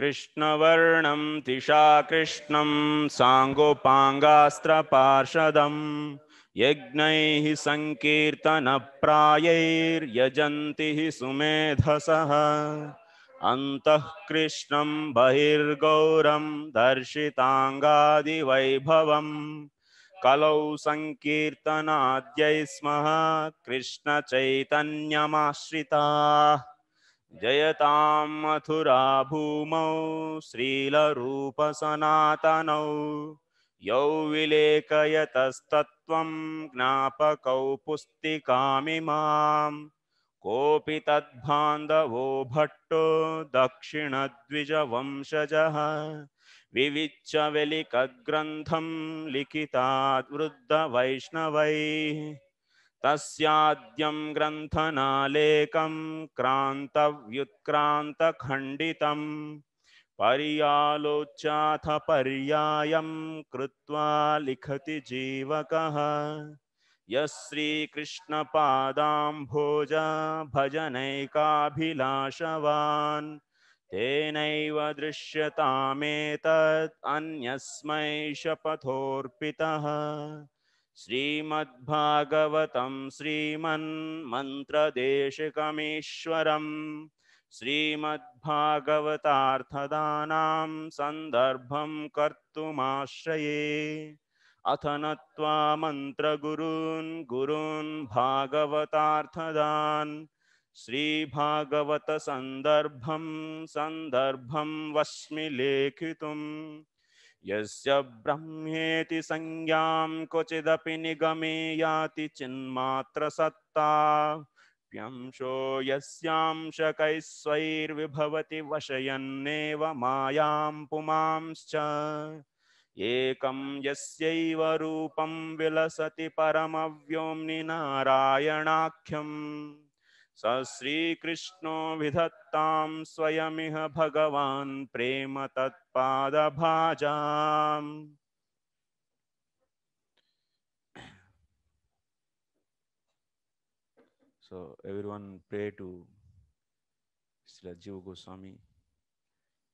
कृष्णवर्णं तिशाकृष्णं साङ्गोपाङ्गास्त्रपार्षदं यज्ञैः सङ्कीर्तनप्रायैर्यजन्ति हि सुमेधसः अन्तः कृष्णं बहिर्गौरं दर्शिताङ्गादिवैभवम् कलौ सङ्कीर्तनाद्यै स्मः कृष्णचैतन्यमाश्रिताः जयतां मथुरा भूमौ श्रीलरूपसनातनौ यौ विलेखयतस्तत्त्वं ज्ञापक पुस्तिकामिमां कोऽपि तद्बान्धवो भट्टो दक्षिणद्विजवंशजः विविच्य विलिखद्ग्रन्थं लिखितात् वृद्धवैष्णवैः तस्याद्यं ग्रन्थनालेकं क्रान्तव्युत्क्रान्तखण्डितं पर्यालोच्याथ पर्यायं कृत्वा लिखति जीवकः यः भजनैकाभिलाषवान् तेनैव दृश्यतामेतत् शपथोऽर्पितः श्रीमद्भागवतं श्रीमन्मन्त्रदेशकमीश्वरम् श्रीमद्भागवतार्थदानां सन्दर्भं कर्तुमाश्रये अथ नत्वा मन्त्रगुरून् गुरून् भागवतार्थदान् श्रीभागवतसन्दर्भं सन्दर्भं वस्मि लेखितुम् यस्य ब्रह्मेति संज्ञां क्वचिदपि निगमे याति चिन्मात्रसत्ता प्यंशो यस्यांशकैः स्वैर्विभवति वशयन्नेव मायां पुमांश्च एकं यस्यैव रूपं विलसति परमव्योम्नि नारायणाख्यम् स श्रीकृष्णो विधत्तां स्वयमिह भगवान् प्रेम तत्पादभाजाम् So everyone pray to Srila Jiva Goswami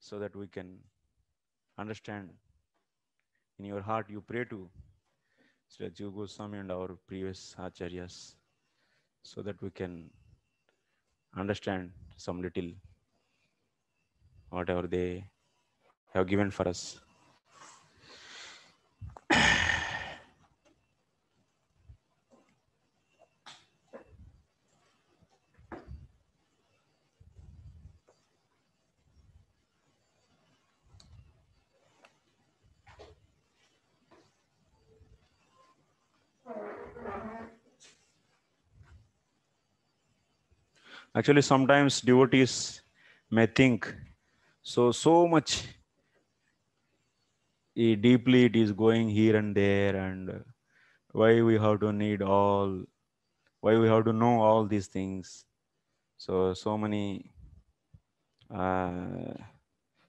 so that we can understand. In your heart, you pray to Srila Jiva Goswami and our previous acharyas so that we can understand some little whatever they have given for us Actually, sometimes devotees may think so, so much eh, deeply it is going here and there and why we have to need all, why we have to know all these things. So, so many, uh,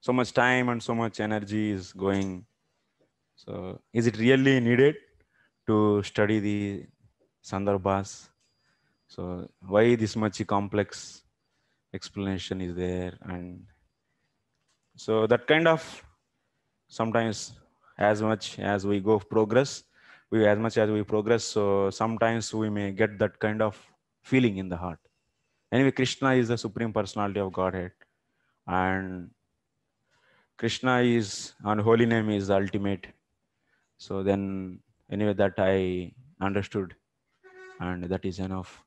so much time and so much energy is going. So, is it really needed to study the Sandarbhas? So why this much complex explanation is there and so that kind of sometimes as much as we go progress, we as much as we progress, so sometimes we may get that kind of feeling in the heart. Anyway, Krishna is the supreme personality of Godhead, and Krishna is and holy name is the ultimate. So then, anyway, that I understood, and that is enough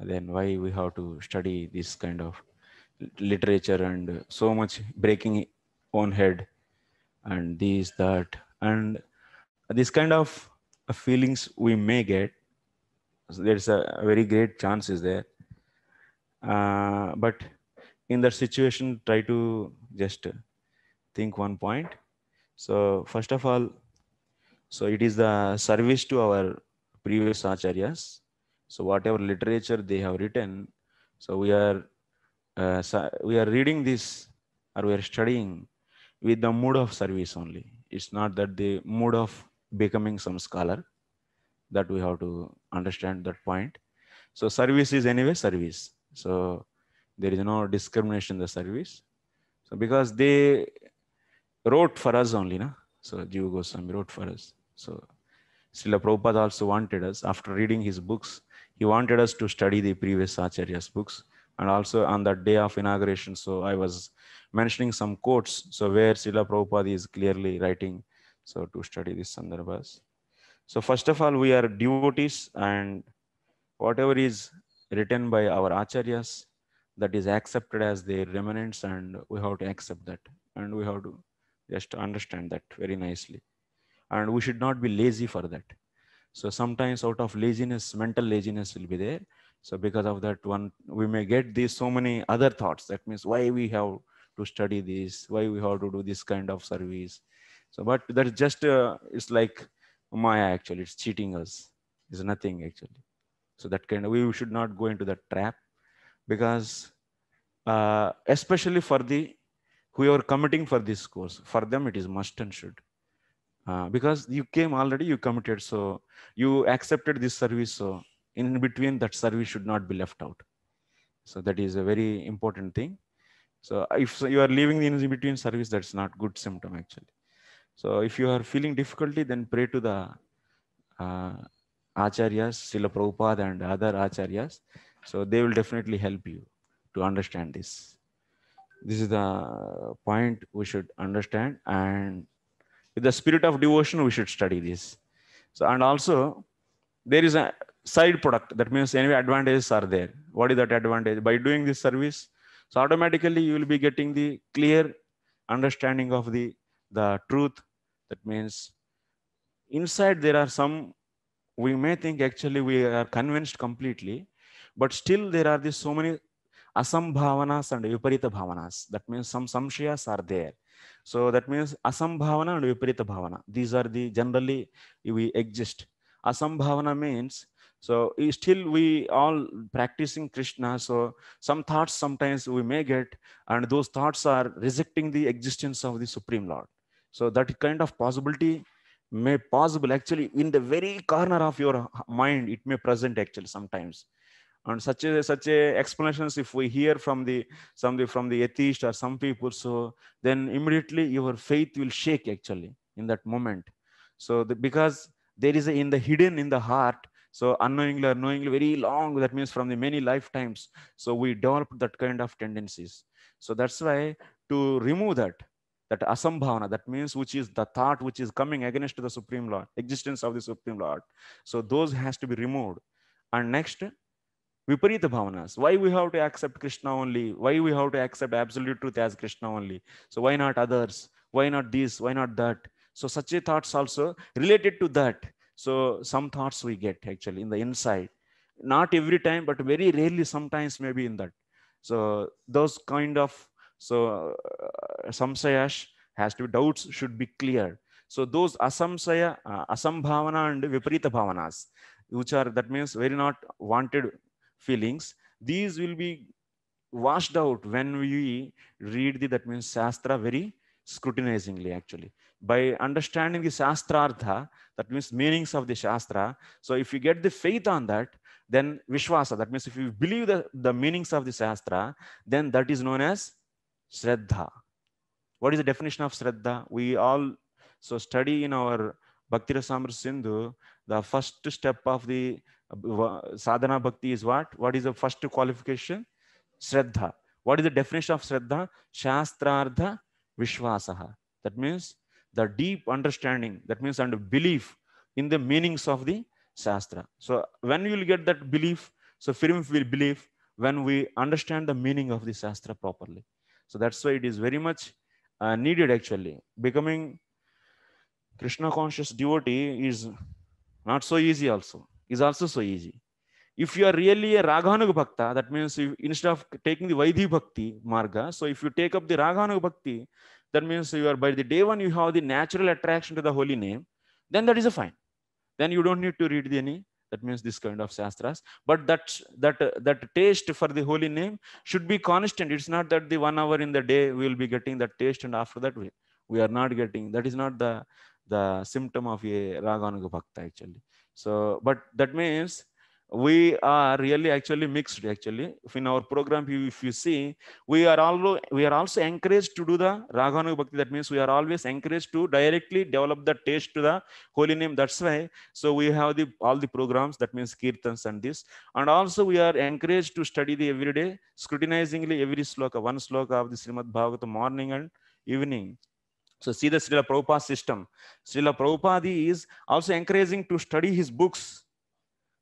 then why we have to study this kind of literature and so much breaking own head and this that and this kind of feelings we may get so there's a very great chance is there uh, but in that situation try to just think one point so first of all so it is the service to our previous acharyas so whatever literature they have written, so we are uh, so we are reading this or we are studying with the mood of service only. It's not that the mood of becoming some scholar that we have to understand that point. So service is anyway service. So there is no discrimination in the service. So because they wrote for us only, na? so Jiva Goswami wrote for us. So Srila Prabhupada also wanted us after reading his books he wanted us to study the previous Acharya's books. And also on that day of inauguration, so I was mentioning some quotes, so where Srila Prabhupada is clearly writing, so to study this Sandarbhas. So first of all, we are devotees and whatever is written by our Acharyas, that is accepted as their remnants and we have to accept that. And we have to just understand that very nicely. And we should not be lazy for that so sometimes out of laziness, mental laziness will be there. So because of that one, we may get these so many other thoughts. That means why we have to study this, why we have to do this kind of service. So, but that's just, uh, it's like Maya actually, it's cheating us. It's nothing actually. So that kind of, we should not go into that trap because uh, especially for the, who are committing for this course, for them it is must and should uh, because you came already, you committed, so you accepted this service. So in between, that service should not be left out. So that is a very important thing. So if you are leaving the in between service, that's not good symptom actually. So if you are feeling difficulty, then pray to the uh, acharyas, Srila Prabhupada and other acharyas. So they will definitely help you to understand this. This is the point we should understand and with the spirit of devotion we should study this so and also there is a side product that means any advantages are there what is that advantage by doing this service so automatically you will be getting the clear understanding of the the truth that means inside there are some we may think actually we are convinced completely but still there are these so many asambhavanas and viparita bhavanas that means some samshayas are there so that means asambhavana and viparita bhavana. These are the generally we exist. Asambhavana means so still we all practicing Krishna. So some thoughts sometimes we may get, and those thoughts are rejecting the existence of the Supreme Lord. So that kind of possibility may possible actually in the very corner of your mind it may present actually sometimes and such a, such a explanations if we hear from the somebody from the atheist or some people so then immediately your faith will shake actually in that moment so the, because there is a, in the hidden in the heart so unknowingly or knowingly very long that means from the many lifetimes so we develop that kind of tendencies so that's why to remove that that asambhavana that means which is the thought which is coming against the supreme lord existence of the supreme lord so those has to be removed and next Viparita bhavanas. Why we have to accept Krishna only? Why we have to accept absolute truth as Krishna only? So why not others? Why not this? Why not that? So such a thoughts also related to that. So some thoughts we get actually in the inside. Not every time, but very rarely sometimes maybe in that. So those kind of so uh, samsayash has to be doubts should be clear. So those asamsaya, uh, asambhavana and viparita bhavanas, which are that means very not wanted feelings, these will be washed out when we read the, that means Shastra very scrutinizingly actually. By understanding the Shastrartha, that means meanings of the Shastra. So if you get the faith on that, then Vishwasa, that means if you believe the, the meanings of the Shastra, then that is known as Shraddha. What is the definition of Shraddha? We all so study in our Bhakti Rasamrita Sindhu, the first step of the uh, sadhana bhakti is what? What is the first qualification? Shraddha. What is the definition of Shraddha? Shastrartha Vishwasaha. That means the deep understanding, that means and belief in the meanings of the Shastra. So when you will get that belief, so firm will believe when we understand the meaning of the Shastra properly. So that's why it is very much uh, needed actually. Becoming Krishna conscious devotee is not so easy also, is also so easy. If you are really a Raghanuga Bhakta, that means if, instead of taking the Vaidhi Bhakti Marga, so if you take up the Raghanuga Bhakti, that means you are by the day one you have the natural attraction to the holy name, then that is a fine. Then you don't need to read the any that means this kind of shastras but that that that taste for the holy name should be constant it's not that the one hour in the day we will be getting that taste and after that we, we are not getting that is not the the symptom of a Raganuga Bhakta actually. So, but that means we are really actually mixed actually. If in our program, if you see, we are also, we are also encouraged to do the Raganuga Bhakti. That means we are always encouraged to directly develop the taste to the holy name. That's why, so we have the all the programs, that means Kirtans and this. And also we are encouraged to study the every day scrutinizingly every sloka, one sloka of the Srimad Bhagavatam morning and evening. So see the Srila Prabhupada system. Srila Prabhupada is also encouraging to study his books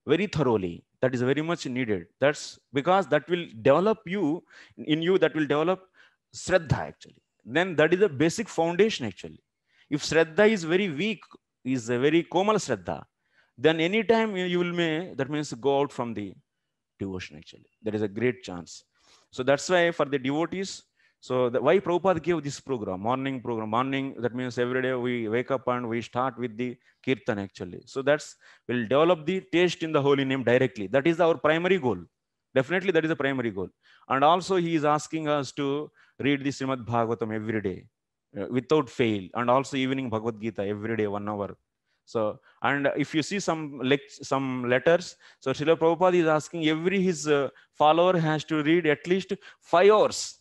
very thoroughly. That is very much needed. That's because that will develop you in you, that will develop sraddha actually. Then that is the basic foundation actually. If sraddha is very weak, is a very Komal sraddha, then anytime you will may, that means go out from the devotion actually. There is a great chance. So that's why for the devotees, so the, why Prabhupada gave this program, morning program, morning, that means every day we wake up and we start with the kirtan actually. So that's, we'll develop the taste in the holy name directly. That is our primary goal. Definitely that is the primary goal. And also he is asking us to read the Srimad Bhagavatam every day uh, without fail. And also evening Bhagavad Gita every day, one hour. So, and if you see some some letters, so Srila Prabhupada is asking every his uh, follower has to read at least five hours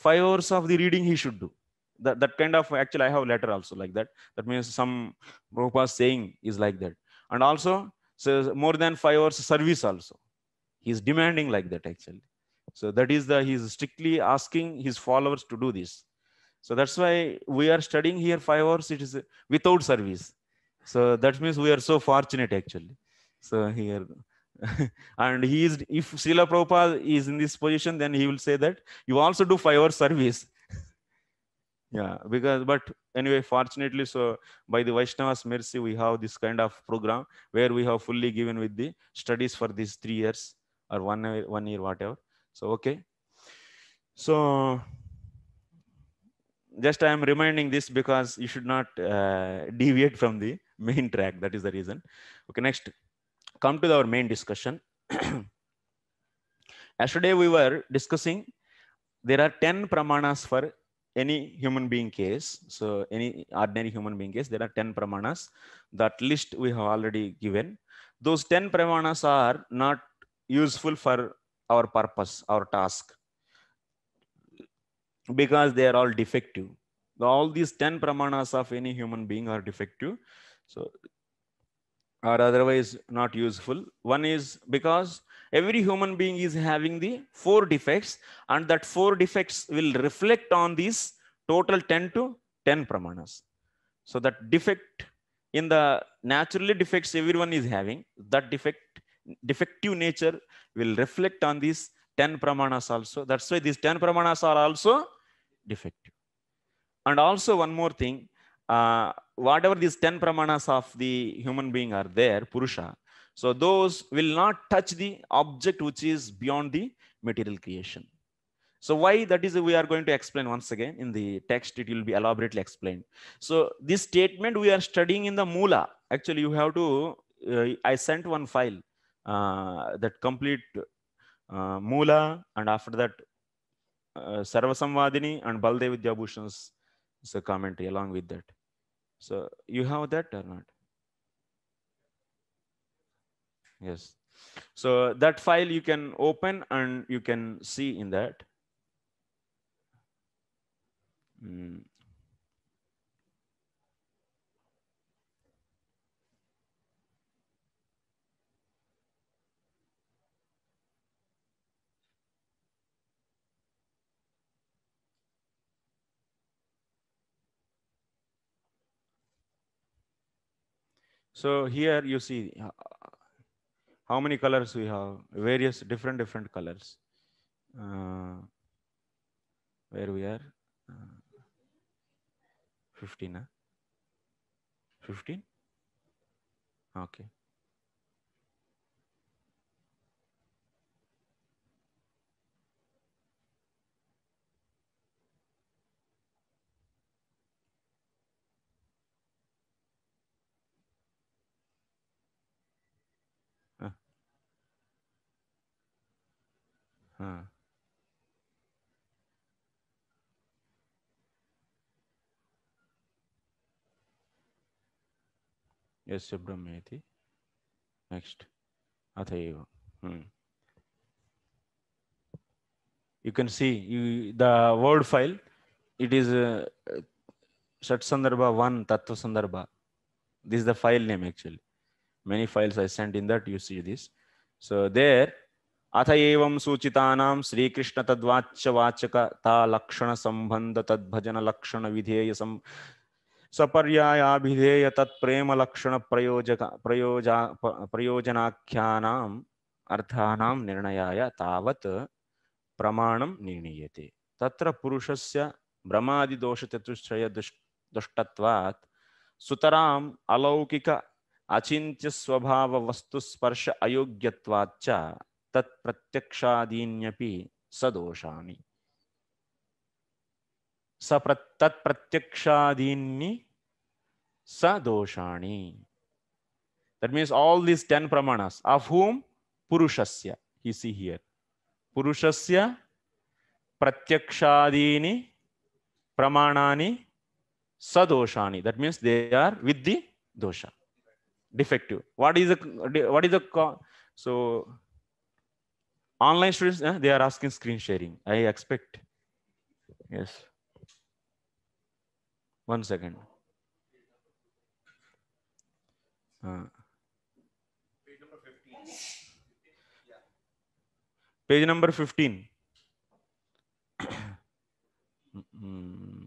five hours of the reading he should do. That, that kind of actually I have letter also like that. That means some Prabhupada saying is like that. And also so more than five hours service also. He's demanding like that actually. So that is the he's strictly asking his followers to do this. So that's why we are studying here five hours. It is without service. So that means we are so fortunate actually. So here and he is, if Srila Prabhupada is in this position, then he will say that you also do five hour service. yeah, because, but anyway, fortunately, so by the Vaishnava's mercy, we have this kind of program where we have fully given with the studies for these three years or one year, one year, whatever. So, okay. So, just I am reminding this because you should not uh, deviate from the main track. That is the reason. Okay, next come to our main discussion. Yesterday we were discussing there are 10 pramanas for any human being case. So any ordinary human being case, there are 10 pramanas. That list we have already given. Those 10 pramanas are not useful for our purpose, our task, because they are all defective. All these 10 pramanas of any human being are defective. So or otherwise not useful. One is because every human being is having the four defects and that four defects will reflect on these total 10 to 10 pramanas. So that defect in the naturally defects everyone is having, that defect, defective nature will reflect on these 10 pramanas also. That's why these 10 pramanas are also defective. And also one more thing, uh, whatever these 10 pramanas of the human being are there, Purusha, so those will not touch the object which is beyond the material creation. So why that is we are going to explain once again in the text, it will be elaborately explained. So this statement we are studying in the Mula, actually you have to, uh, I sent one file uh, that complete uh, Mula and after that uh, Sarvasamvadini and Baldev Vidyabhushan's uh, commentary along with that. So you have that or not? Yes. So that file you can open and you can see in that. Mm. So here you see uh, how many colors we have, various different, different colors. Uh, where we are? Uh, 15, huh? 15? Okay. यस्य ब्रह्मेति next अथ एव you can see you the word file it is षट संदर्भ one तत्व संदर्भ this the file name actually many files I sent in that you see this so there अथ एवं सूचितानां श्रीकृष्णतद्वाच्यवाचकतालक्षणसम्बन्धतद्भजनलक्षणविधेयसं सपर्यायाभिधेय प्रयोजक प्रयोजा प्रयोजनाख्यानाम् अर्थानां निर्णयाय तावत् प्रमाणं निर्णीयते तत्र पुरुषस्य भ्रमादिदोषचतुष्टयदुष् दुष्टत्वात् सुतरा अलौकिक वस्तुस्पर्श अयोग्यवाच्च तत्प्रत्यक्षादीन्यपि सदोषाणि स प्र तत्प्रत्यक्षादीन्नि स दोषाणि that means all this ten प्रमाणस ऑफ हूम पुरुषस्य ही सी हियर पुरुषस्य प्रत्यक्षादीनि प्रमाणानि स दोषाणि that means they are with दोष defective what is the what is the so Online students, eh, they are asking screen sharing. I expect. Yes. One second. Uh, page number 15. mm -hmm.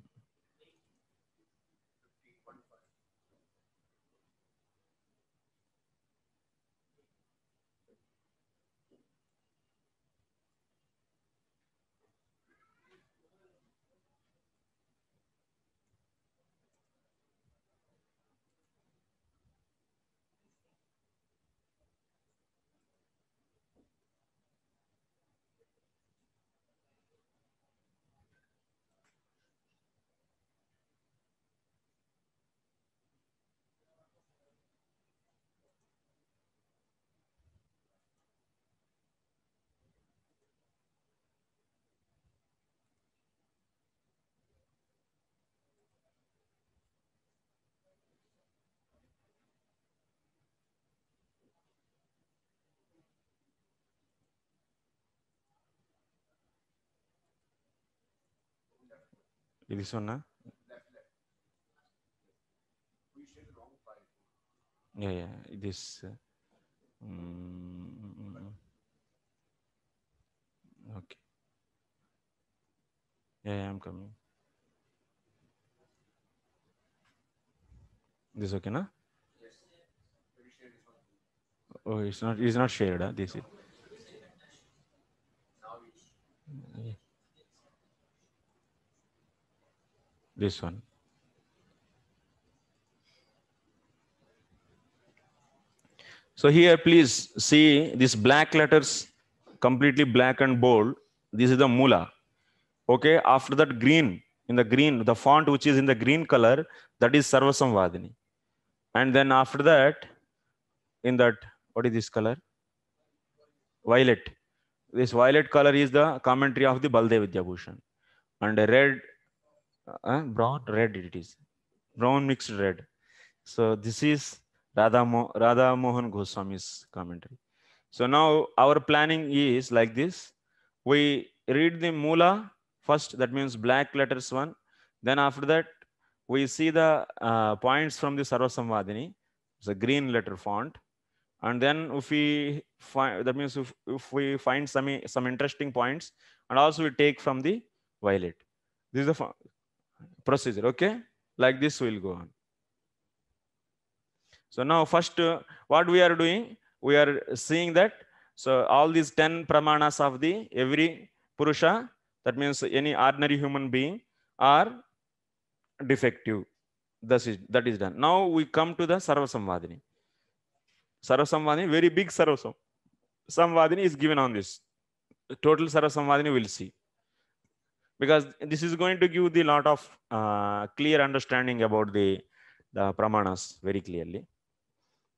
ఇది ఇస్తున్నా yeah yeah this uh, mm, mm, mm. okay yeah, yeah i'm coming this okay na oh it's not it's not shared huh? this is this one. So here, please see these black letters, completely black and bold. This is the mula. Okay, after that green, in the green, the font which is in the green color, that is Sarvasamvadini. And then after that, in that, what is this color? Violet. This violet color is the commentary of the Baldev Vidyabhushan. And red uh, uh, brown red it is brown mixed red so this is radha, Mo, radha mohan goswami's commentary so now our planning is like this we read the mula first that means black letters one then after that we see the uh, points from the sarvasamvadini it's a green letter font and then if we find that means if, if we find some some interesting points and also we take from the violet this is the procedure. Okay, like this will go on. So now first, uh, what we are doing, we are seeing that. So all these 10 pramanas of the every Purusha, that means any ordinary human being are defective. That is, that is done. Now we come to the Sarvasamvadini. Sarvasamvadini, very big samvadini is given on this. Total Sarvasamvadini we'll see because this is going to give the lot of uh, clear understanding about the, the pramanas very clearly.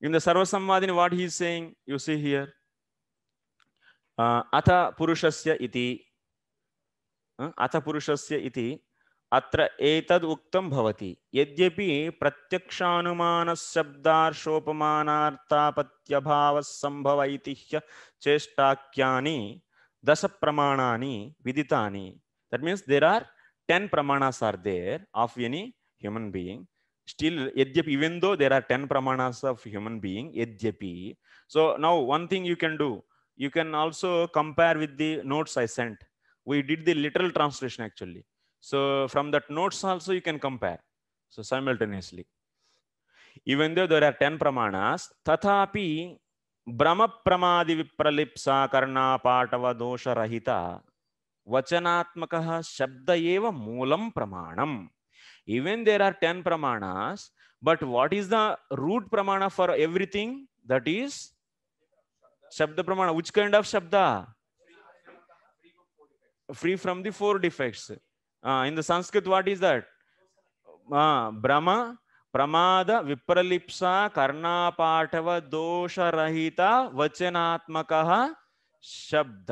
In the Sarvasamvadini, what he is saying, you see here, uh, atha purushasya iti, uh, atha purushasya iti, अत्र एतद् उक्तं भवति यद्यपि प्रत्यक्षानुमानशब्दार्षोपमानार्थापत्यभावः सम्भवैतिह्य dasa pramanani viditani. that means there are 10 pramanas are there of any human being still yadyapi even though there are 10 pramanas of human being yadyapi so now one thing you can do you can also compare with the notes i sent we did the literal translation actually so from that notes also you can compare so simultaneously even though there are 10 pramanas tathapi brahma pramadi vipralipsa karna patava dosha rahita vachanatmakah shabda eva moolam pramanam even there are 10 pramanas but what is the root pramana for everything that is shabda pramana which kind of shabda free from the four defects uh, in the sanskrit what is that uh, brahma प्रमाद विप्रलिप्सा कर्णापाठव दोषरहित वचनात्मक शब्द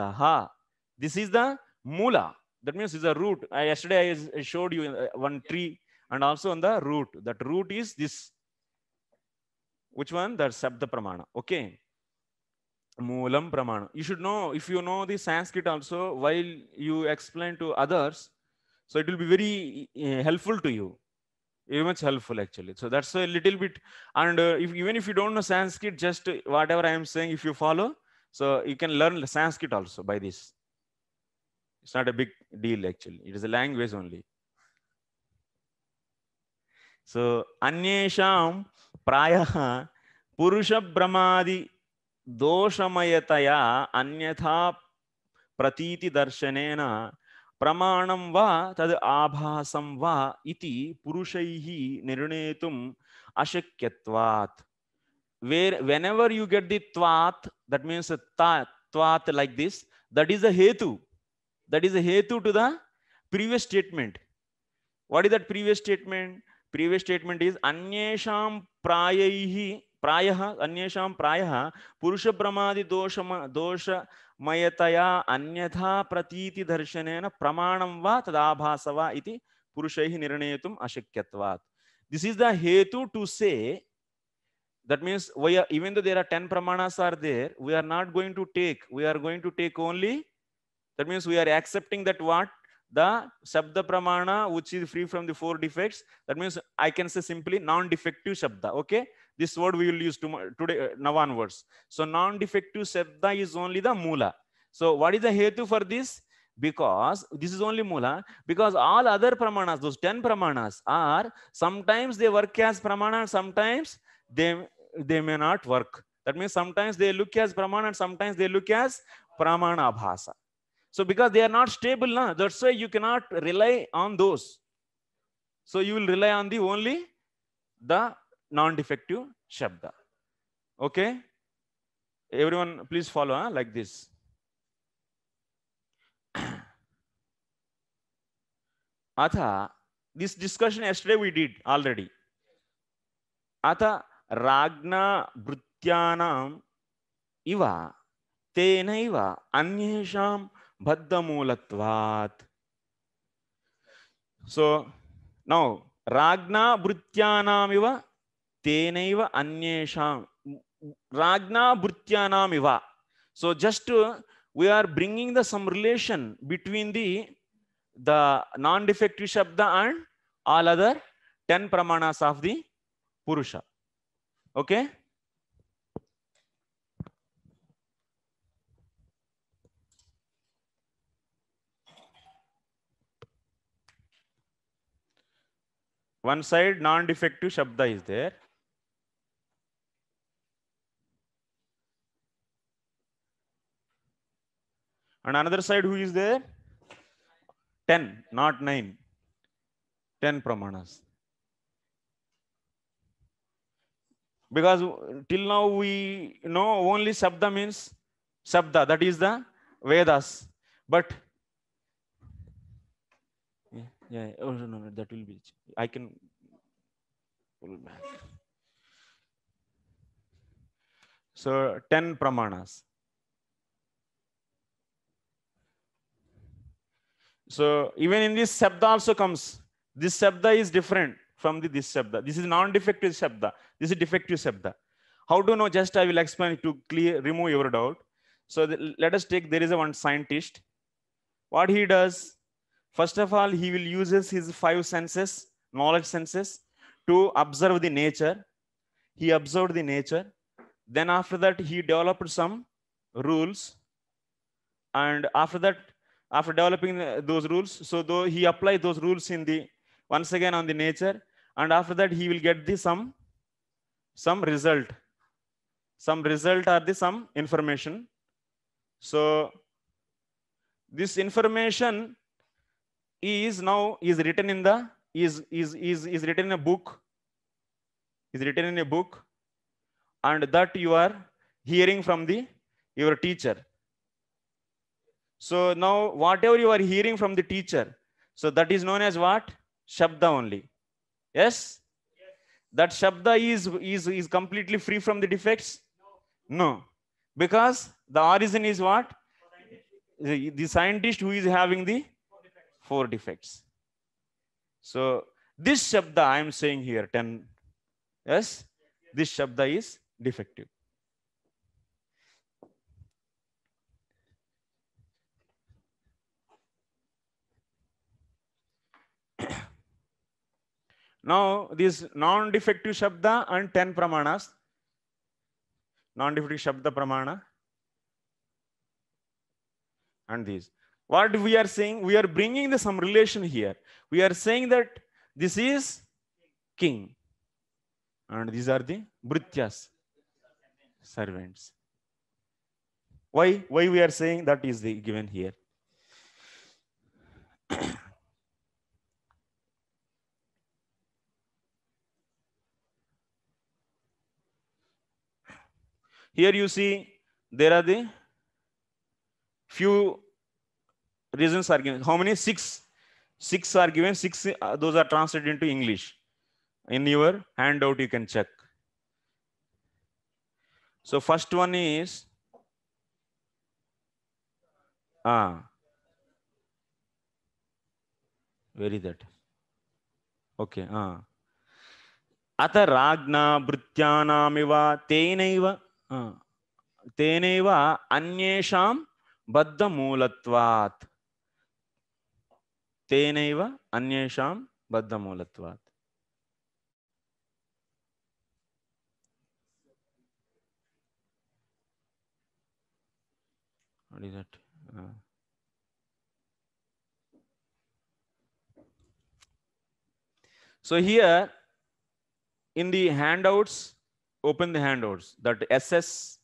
this is the Mula, that means it's a root. I, yesterday I showed you uh, one tree and also on the root. That root is this. Which one? That Sabda Pramana. Okay. Mulam Pramana. You should know, if you know the Sanskrit also, while you explain to others, so it will be very uh, helpful to you. Very much helpful actually. So that's a little bit. And uh, if, even if you don't know Sanskrit, just whatever I am saying, if you follow, so you can learn Sanskrit also by this. It's not a big deal actually. It is a language only. So anyesham prayaha purusha brahmadi दोषमयतया अन्यथा प्रतीतिदर्शनेन प्रमाणं वा तद् आभासं वा इति पुरुषैः nirunetum अशक्यत्वात् where whenever you get the twat that means a twat like this that is a hetu that is a hetu to the previous statement what is that previous statement previous statement is anyesham prayaihi प्रायः अन्येषां प्रायः पुरुषप्रमादिदोषम दोषमयतया अन्यथा प्रतीतिदर्शनेन प्रमाणं वा तदाभास वा इति पुरुषैः निर्णेतुम् अशक्यत्वात् दिस् इस् द हेतु to say that means we are even though there are 10 pramanas are there we are not going to take we are going to take only That means we are accepting that what? The Shabda Pramana, which is free from the four defects. That means I can say simply non-defective Shabda. Okay. This word we will use today, uh, now onwards. So non-defective Shabda is only the Mula. So what is the Hetu for this? because this is only mula because all other pramanas those 10 pramanas are sometimes they work as pramana sometimes they they may not work that means sometimes they look as pramana and sometimes they look as pramana bhasa So because they are not stable, na, that's why you cannot rely on those. So you will rely on the only the non-defective shabda. Okay? Everyone, please follow huh? like this. Atha, this discussion yesterday we did already. Atha, ragna vrutyanam iva tenaiva anyesham బద్ధమూలత్వాత్ so now రాజ్ఞా భృత్యానామివ తేనైవ అన్యేషాం రాజ్ఞా భృత్యానామివ so just we are bringing the some relation between the the non defective శబ్ద and all other ten ప్రమాణాస్ of the పురుష okay one side non defective shabda is there and another side who is there 10 not 9 10 pramanas because till now we know only shabda means shabda that is the vedas but Yeah. Oh no, no, no. That will be. I can pull back. So ten pramanas. So even in this sabda also comes. This sabda is different from the this sabda. This is non-defective sabda. This is defective sabda. How do you know? Just I will explain to clear remove your doubt. So the, let us take there is a one scientist. What he does? First of all, he will uses his five senses, knowledge senses, to observe the nature. He observed the nature. Then after that, he developed some rules. And after that, after developing those rules, so though he applied those rules in the once again on the nature. And after that, he will get the some some result, some result or the some information. So this information is now is written in the is is is is written in a book. Is written in a book, and that you are hearing from the your teacher. So now whatever you are hearing from the teacher, so that is known as what shabda only. Yes. yes. That shabda is is is completely free from the defects. No. no. Because the origin is what? the scientist who is having the four defects. So this Shabda I am saying here 10, yes, this Shabda is defective. Now, this non-defective Shabda and 10 Pramanas, non-defective Shabda Pramana and these. What we are saying, we are bringing the, some relation here. We are saying that this is king. And these are the Brityas, servants. Why, why we are saying that is the given here? here you see there are the few reasons are given how many six six are given six uh, those are translated into english in your handout you can check so first one is ah where is that okay ah uh. अथ राज्ञा भृत्यानामिव तेनैव तेनैव अन्येषां बद्धमूलत्वात् What is that? Uh, so here in the handouts, open the handouts that SS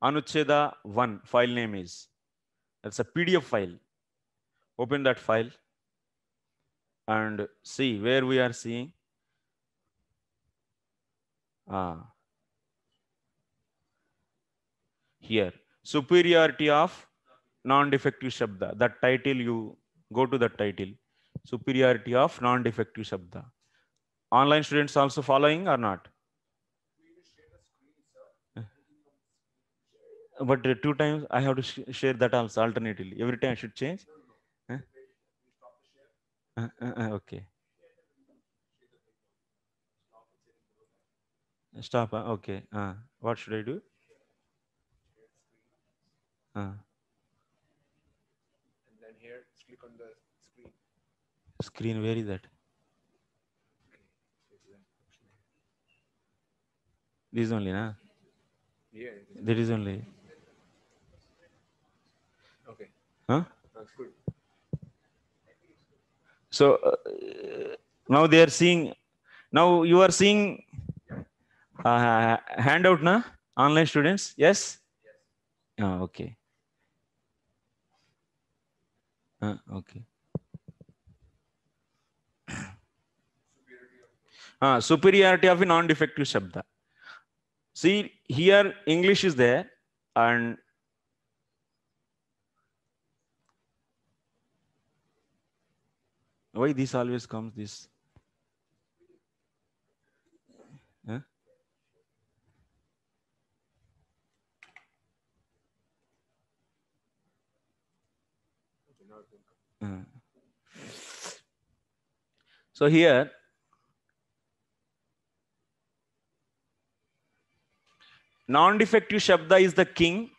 Anucheda 1 file name is. That's a PDF file. Open that file and see where we are seeing. Ah, here, superiority of non-defective shabda. That title, you go to that title. Superiority of non-defective shabda. Online students also following or not? But two times I have to sh share that also alternatively. Every time I should change. Uh, okay. Stop. okay. Uh, what should I do? Uh. And then here, click on the screen. Screen, where is that? This only, na? Yeah. That is only. Okay. Huh? That's good. So uh, now they are seeing, now you are seeing uh, handout, na? Online students, yes? yes. Oh, ah, okay. Uh, okay. Uh, superiority of a non-defective shabda. See, here English is there and Why this always comes this? Uh. So here, non-defective Shabda is the king.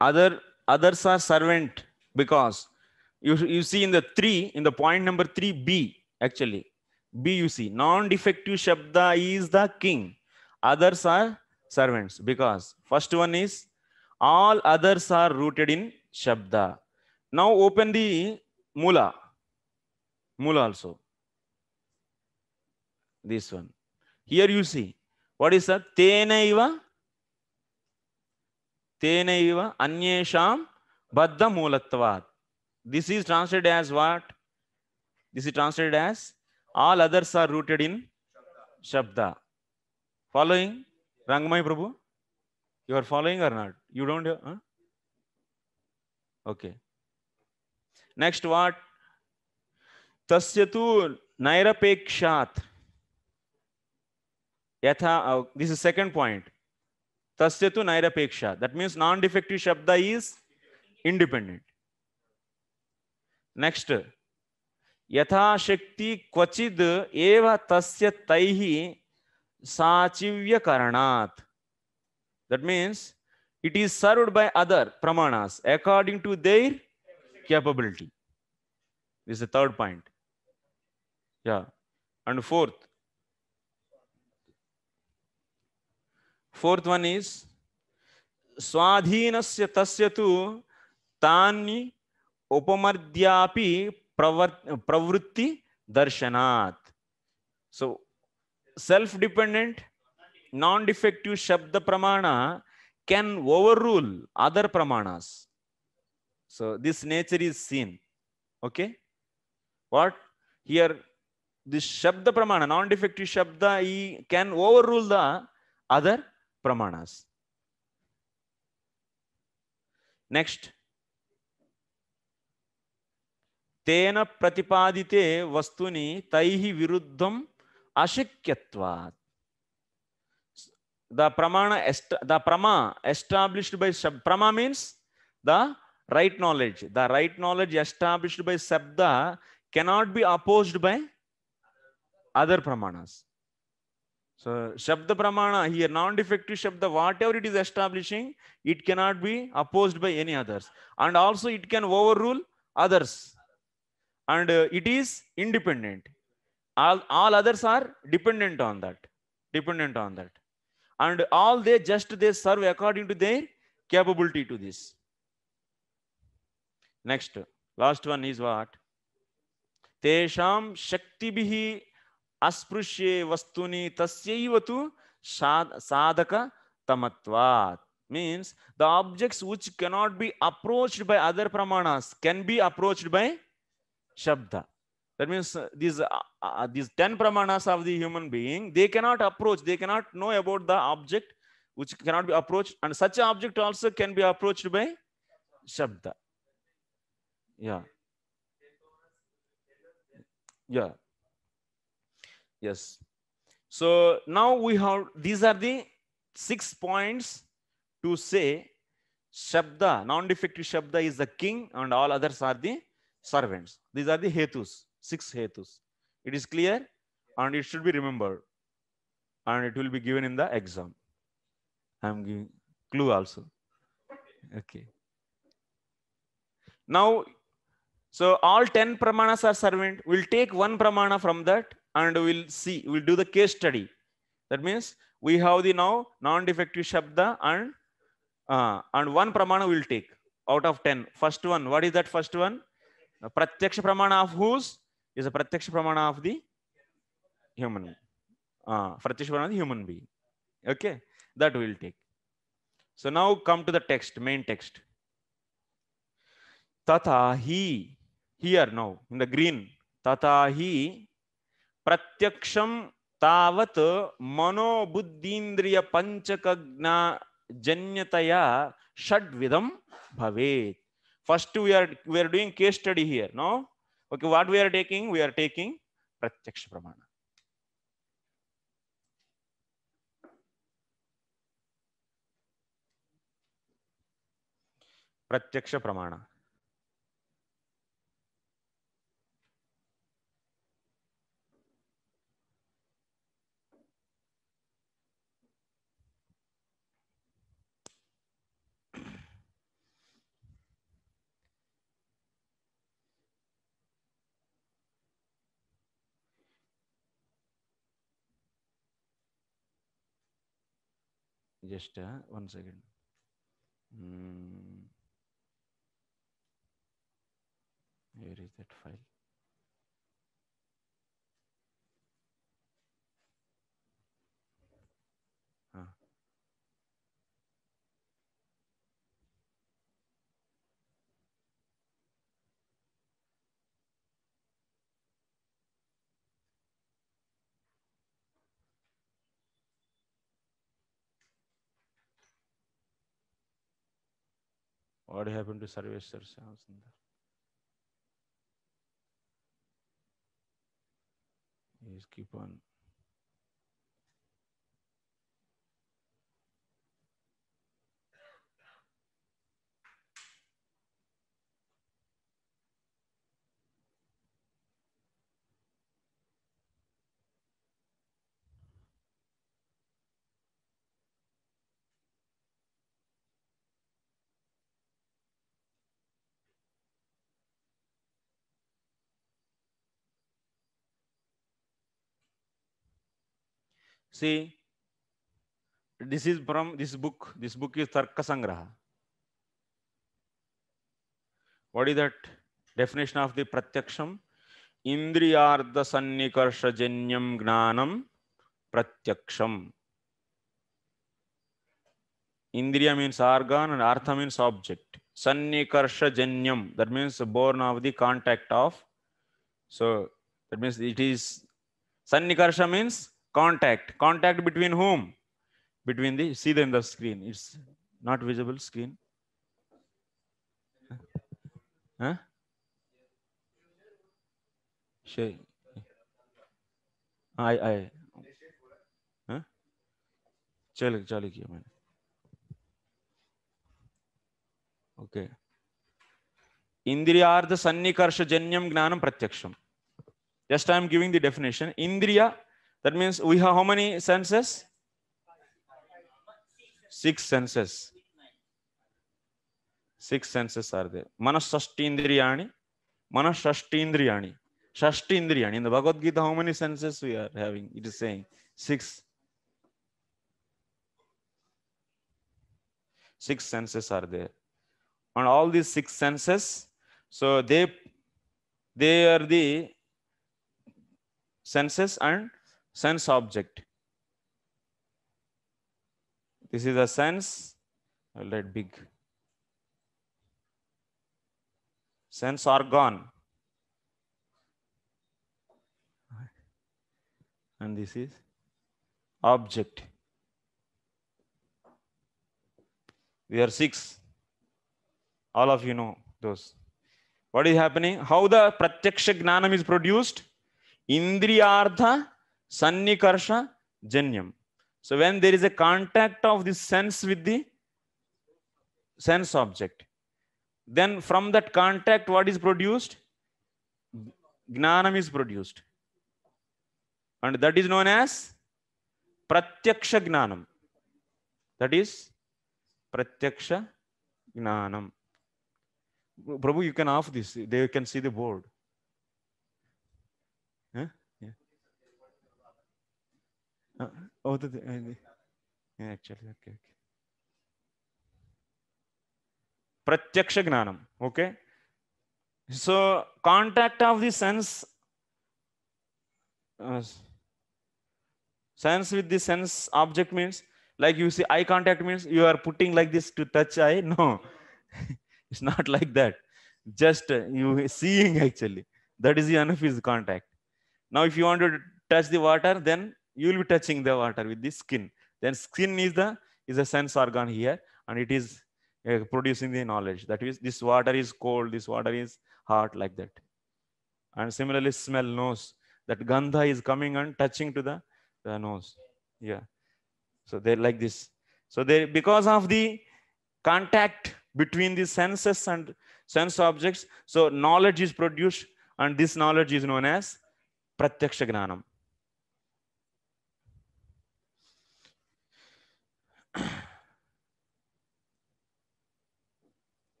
Other others are servant because you, you see in the three, in the point number three, B actually, B you see, non-defective Shabda is the king. Others are servants because first one is all others are rooted in Shabda. Now open the Mula, Mula also. This one. Here you see, what is that? Tenaiva तेन अन्षाम बद्ध मूलत्वाद this is translated as what this is translated as all others are rooted in शब्द following रंगमय प्रभु you are following are not you don't okay next what तस्य तु नैरपेक्षात यथा दिस इज सेकंड पॉइंट तस्तु नैरपेक्षा दट मीन नॉन् डिफेक्टिव शब्द ईज इंडिपेन्डेंट नेक्स्ट यथाशक्ति क्वचिद तस्थ साचिव्यकरणा that mean it is served by other प्रमाणस according to their capability is the third point या and fourth fourth one is स्वाधीन से तस्य तु तानि उपमर्द्यापि प्रवृत्ति दर्शनात् so self dependent non defective शब्द प्रमाण can overrule other pramanas so this nature is seen okay what here this shabda pramana non defective shabda he can overrule the other pramanas. Next. tena pratipadite vastuni taihi viruddham अशक्यत्वात् the pramana the prama established by prama means the right knowledge the right knowledge established by sabda cannot be opposed by other pramanas So Shabda Pramana here, non-defective Shabda, whatever it is establishing, it cannot be opposed by any others. And also it can overrule others. And uh, it is independent. All, all others are dependent on that. Dependent on that. And all they just they serve according to their capability to this. Next, last one is what? Tesham Shakti Bihi अस्पृश्ये वस्तुनि तस्यैवतु साधक तमत्वात् means the objects which cannot be approached by other प्रमाणास can be approached by शब्द that means this this 10 प्रमाणास of the human being they cannot approach they cannot know about the object which cannot be approached and such a object also can be approached by शब्द या या Yes. So now we have, these are the six points to say Shabda, non-defective Shabda is the king and all others are the servants. These are the Hetus, six Hetus. It is clear and it should be remembered and it will be given in the exam. I'm giving clue also. Okay. Now, so all 10 pramanas are servant. We'll take one pramana from that and we'll see, we'll do the case study. That means we have the now non-defective Shabda and, uh, and one Pramana will take out of 10. First one, what is that first one? The Pratyaksha Pramana of whose? Is a Pratyaksha Pramana of the human. Uh, Pratyaksha Pramana of the human being. Okay, that we will take. So now come to the text, main text. Tata he, here now in the green, Tata he प्रत्यक्षम तावत मनोबुद्धींद्रिय पंचक जन्यतया षड्विधम भवेत first we are we are doing case study here no okay what we are taking we are taking pratyaksh pramana pratyaksh pramana just one second where is that file What happened to Sarveshwar Shamsundar? He's keep on See, this is from this book. This book is Tarka Sangraha. What is that definition of the Pratyaksham? Indriyartha Sannikarsa Janyam Gnanam Pratyaksham. Indriya means organ and artha means object. Sannikarsa Janyam, that means born of the contact of. So that means it is Sannikarsa means contact contact between whom between the see them the screen it's not visible screen huh she i i huh चल चालू किया मैंने okay इंद्रियार्थ सन्निकर्ष जन्यम ज्ञानम प्रत्यक्षम just I am giving the definition इंद्रिया That means we have how many senses? Six senses. Six senses are there. Manasashtindriyani. Manasashtindriyani. Shashtindriyani. In the Bhagavad Gita, how many senses we are having? It is saying six. Six senses are there. And all these six senses, so they they are the senses and sense object. This is a sense, I'll let big. Sense organ. And this is object. We are six. All of you know those. What is happening? How the pratyaksha gnanam is produced? Indriyartha Sannikarsha janyam. So when there is a contact of the sense with the sense object, then from that contact, what is produced? Gnanam is produced. And that is known as Pratyaksha Gnanam. That is Pratyaksha Gnanam. Prabhu, you can off this. They can see the board. Uh, oh, the, the, uh, yeah, actually, okay, okay. Pratyaksha Gnanam, okay? So, contact of the sense, uh, sense with the sense object means, like you see eye contact means you are putting like this to touch eye. No, it's not like that. Just uh, you seeing actually. That is the unfused contact. Now, if you want to touch the water, then you will be touching the water with the skin. Then skin is the is a sense organ here, and it is uh, producing the knowledge. That is, this water is cold, this water is hot, like that. And similarly, smell nose. That gandha is coming and touching to the, the nose. Yeah. So they're like this. So they because of the contact between the senses and sense objects, so knowledge is produced, and this knowledge is known as pratyaksha jnanam.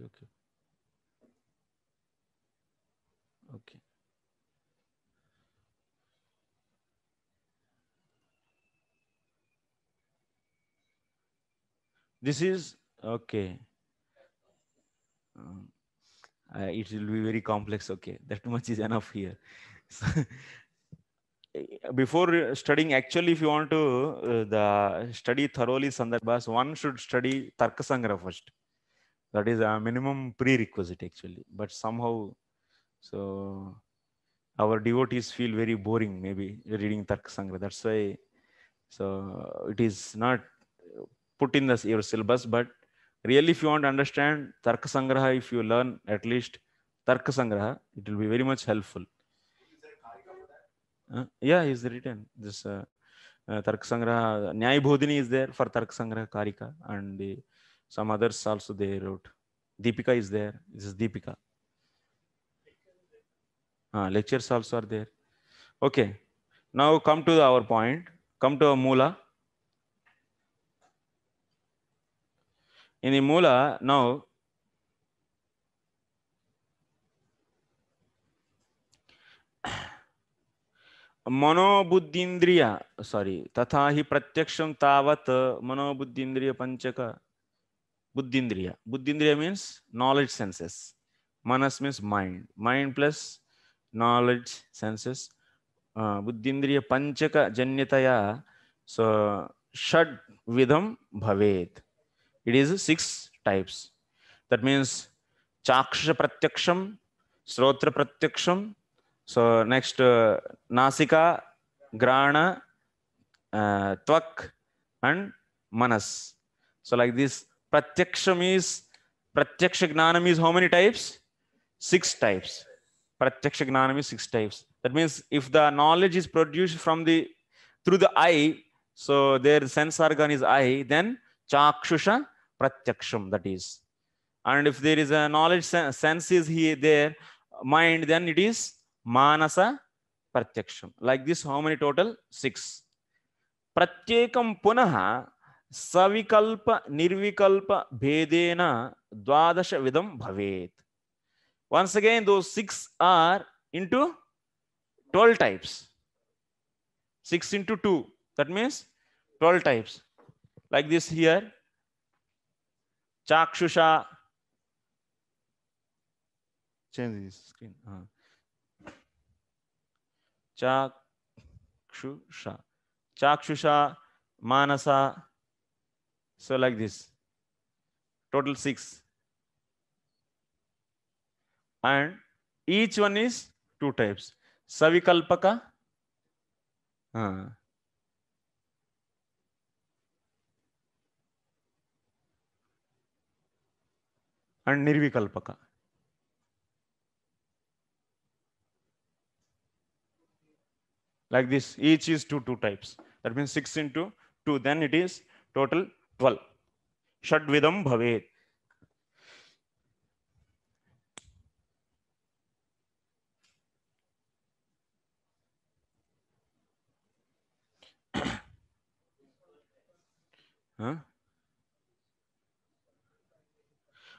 okay, okay. Okay. This is okay. Um, uh, it will be very complex. Okay, that much is enough here. Before studying, actually, if you want to uh, the study thoroughly Sandarbhas, one should study Tarkasangra first. that is a minimum prerequisite actually but somehow so our devotees feel very boring maybe reading Tark Sangra. That's why so it is not put in the, your syllabus, but really if you want to understand Tark Sangraha, if you learn at least Tark Sangraha, it will be very much helpful. Uh, yeah, is written. This uh, uh, Tark Sangraha, Nyay Bodhini is there for Tark Sangraha Karika and the some others also they wrote. Deepika is there. This is Deepika. ah Uh, lectures also are there. Okay. Now come to our point. Come to our moola In the moola now मनोबुद्धिन्द्रिय sorry तथा ही प्रत्यक्ष तावत मनोबुद्धिन्द्रिय पंचक buddhindriya buddhindriya means knowledge senses manas means mind mind plus knowledge senses uh, buddhindriya panchaka janyataya so shad vidham bhavet it is six types that means chaksha pratyaksham srotra pratyaksham so next uh, nasika grana uh, tvak and manas so like this Pratyaksham is, Pratyakshagnanam is how many types? Six types. Pratyakshagnanam is six types. That means if the knowledge is produced from the, through the eye, so their sense organ is eye, then Chakshusha Pratyaksham, that is. And if there is a knowledge sense is here, there, mind, then it is Manasa Pratyaksham. Like this, how many total? Six. Pratyekam Punaha सविकल्प निर्विकल्प भेदेन द्वादश विधम भवेत once again though six are into twelve types six into two that means twelve types like this here चाक्षुषा change this screen चाक्षुषा चाक्षुषा मानसा So like this, total six. And each one is two types. Savikalpaka. Uh, and Nirvikalpaka. Like this, each is two, two types. That means six into two, then it is total षड्विधम भवे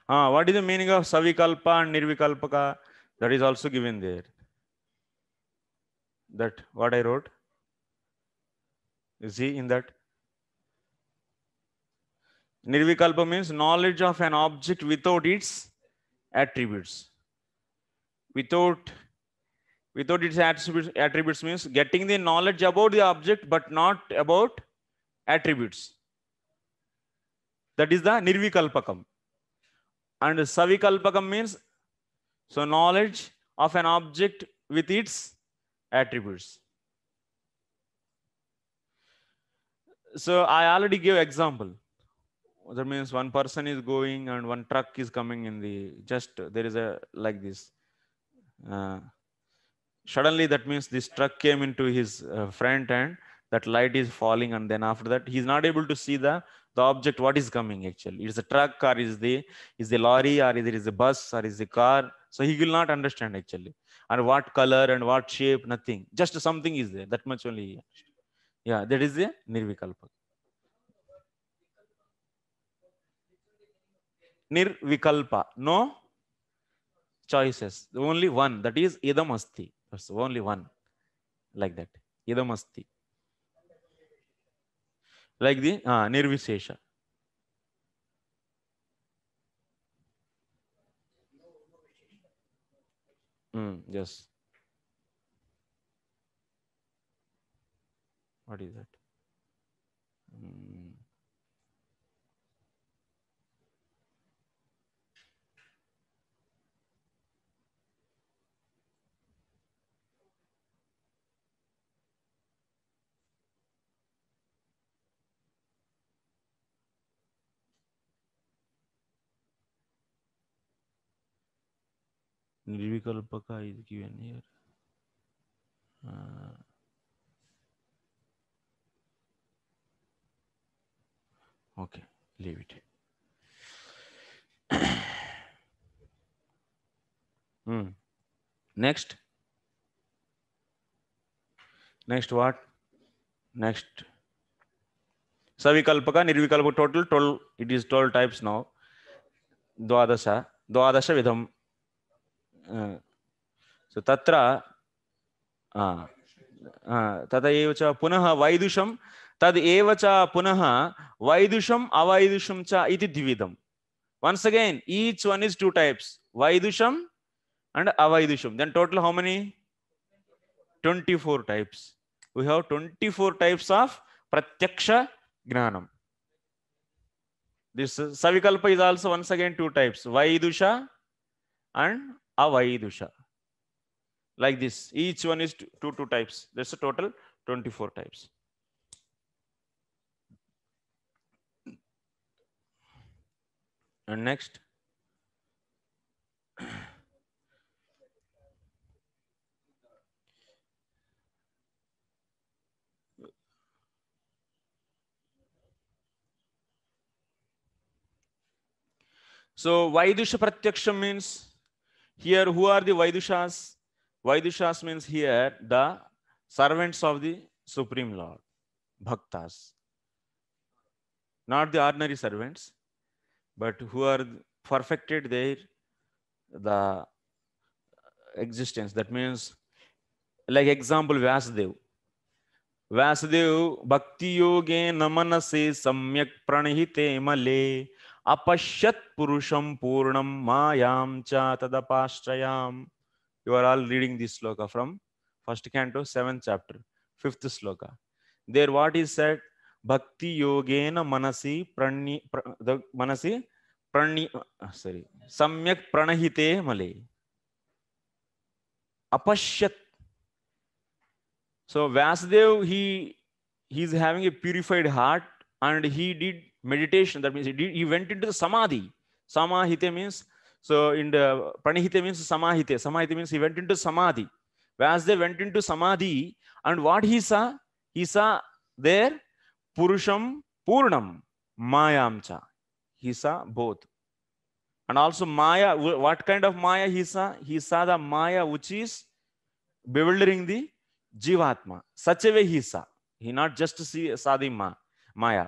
हाँ what is the meaning of सविकल्प and निर्विकल्प का that is also given there that what I wrote जी in that Nirvikalpa means knowledge of an object without its attributes. Without, without its attributes, attributes means getting the knowledge about the object but not about attributes. That is the Nirvikalpakam. And Savikalpakam means so knowledge of an object with its attributes. So I already gave example that means one person is going and one truck is coming in the just there is a like this uh, suddenly that means this truck came into his uh, front and that light is falling and then after that he's not able to see the the object what is coming actually It is a truck or is the is the lorry or is is a bus or is the car so he will not understand actually and what color and what shape nothing just something is there that much only yeah that is the nirvikalpa. nirvikalpa no choices only one that is idam asti that's only one like that idam asti like the uh, nirvishesha mm yes what is that నిర్వికల్పక ಇದಕ್ಕೆ ఇవన్నీ okay leave it next next what next सविकल्पक निर्विकल्प total total it is total types now द्वादश द्वादश विधम so తత్ర तत एव च पुनः वैदुषं तद् एव च पुनः वैदुषम् अवैदुषं च once again each one is two types వైదుషం అండ్ అవైదుషం then total how many twenty four types we have twenty four types of ప్రత్యక్ష జ్ఞానం దిస్ సవికల్ప is also once again two types వైదుష and avaidusha. Like this, each one is two, two, two types. There's a total 24 types. And next. So Vaidusha Pratyaksham means Here, who are the Vaidushas? Vaidushas means here the servants of the Supreme Lord, Bhaktas. Not the ordinary servants, but who are perfected their the existence. That means, like example, vyasadev vyasadev bhakti yoge namanase samyak pranihite male అపశ్యత్ పురుషం పూర్ణం మాయాం చ తదపాశ్రయాం you are all reading this శ్లోక from first canto seventh chapter fifth శ్లోక there what is set భక్తి యోగేన మనసి ప్రణి మనసి ప్రణి సారీ సమ్యక్ ప్రణహితే మలే అపశ్యత్ so Vyasadev he he's having a purified heart and he did meditation. That means he, went into the samadhi. Samahite means, so in the pranihite means samahite. Samahite means he went into samadhi. Whereas they went into samadhi and what he saw? He saw there purusham purnam mayamcha. He saw both. And also maya, what kind of maya he saw? He saw the maya which is bewildering the jivatma. Such a way he saw. He not just see, saw the ma, maya.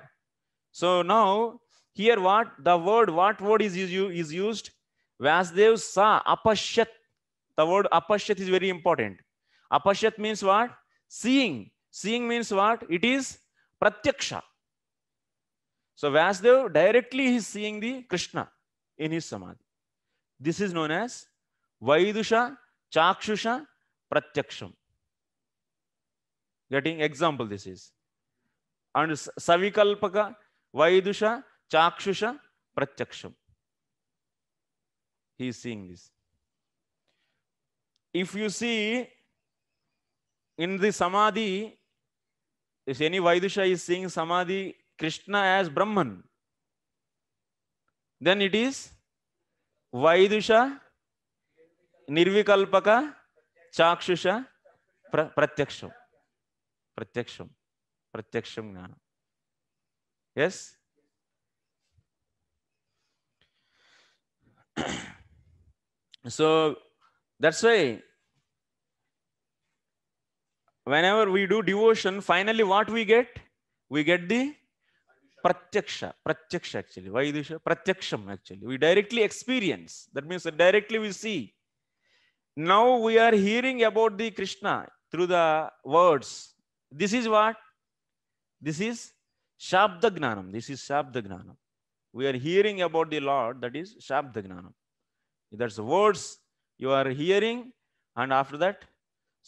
So now here what the word, what word is, is used? Vasudev sa apashyat. The word apashyat is very important. Apashyat means what? Seeing. Seeing means what? It is pratyaksha. So Vasudev directly is seeing the Krishna in his samadhi. This is known as Vaidusha Chakshusha Pratyaksham. Getting example this is. And Savikalpaka వైదుష చాక్షుష ప్రత్యక్షం he seeing this if you see in the samadhi if any vaidusha is seeing samadhi krishna as brahman then it is vaidusha nirvikalpaka chakshusha pratyaksham pratyaksham pratyaksham jnana Yes? so that's why whenever we do devotion, finally what we get? We get the pratyaksha. Pratyaksha actually. Vaidisha? Pratyaksham actually. We directly experience. That means directly we see. Now we are hearing about the Krishna through the words. This is what? This is Shabda Gnanam. This is Shabda Gnanam. We are hearing about the Lord, that is Shabda Gnanam. That's words you are hearing, and after that,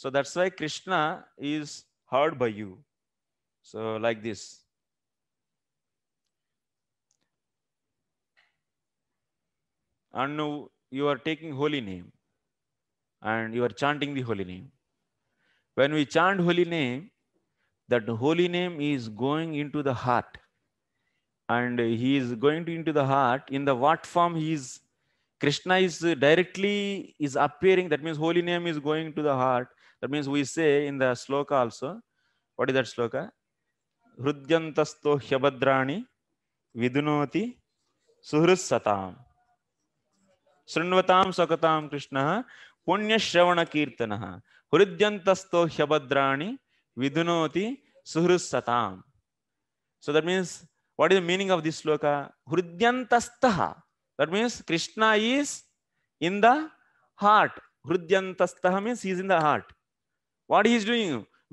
so that's why Krishna is heard by you. So, like this. And now you are taking holy name and you are chanting the holy name. When we chant holy name, that holy name is going into the heart and he is going to into the heart in the what form he is krishna is directly is appearing that means holy name is going to the heart that means we say in the shloka also what is that shloka hrudyantasto hyabadrani vidunoti ह्यभद्राणि विदुनोति sakatam krishna punya shravana पुण्यश्रवणकीर्तनः hrudyantasto hyabadrani vidunoti suhrusatam so that means what is the meaning of this sloka hridyantastaha that means krishna is in the heart hridyantastaha means he is in the heart what he is doing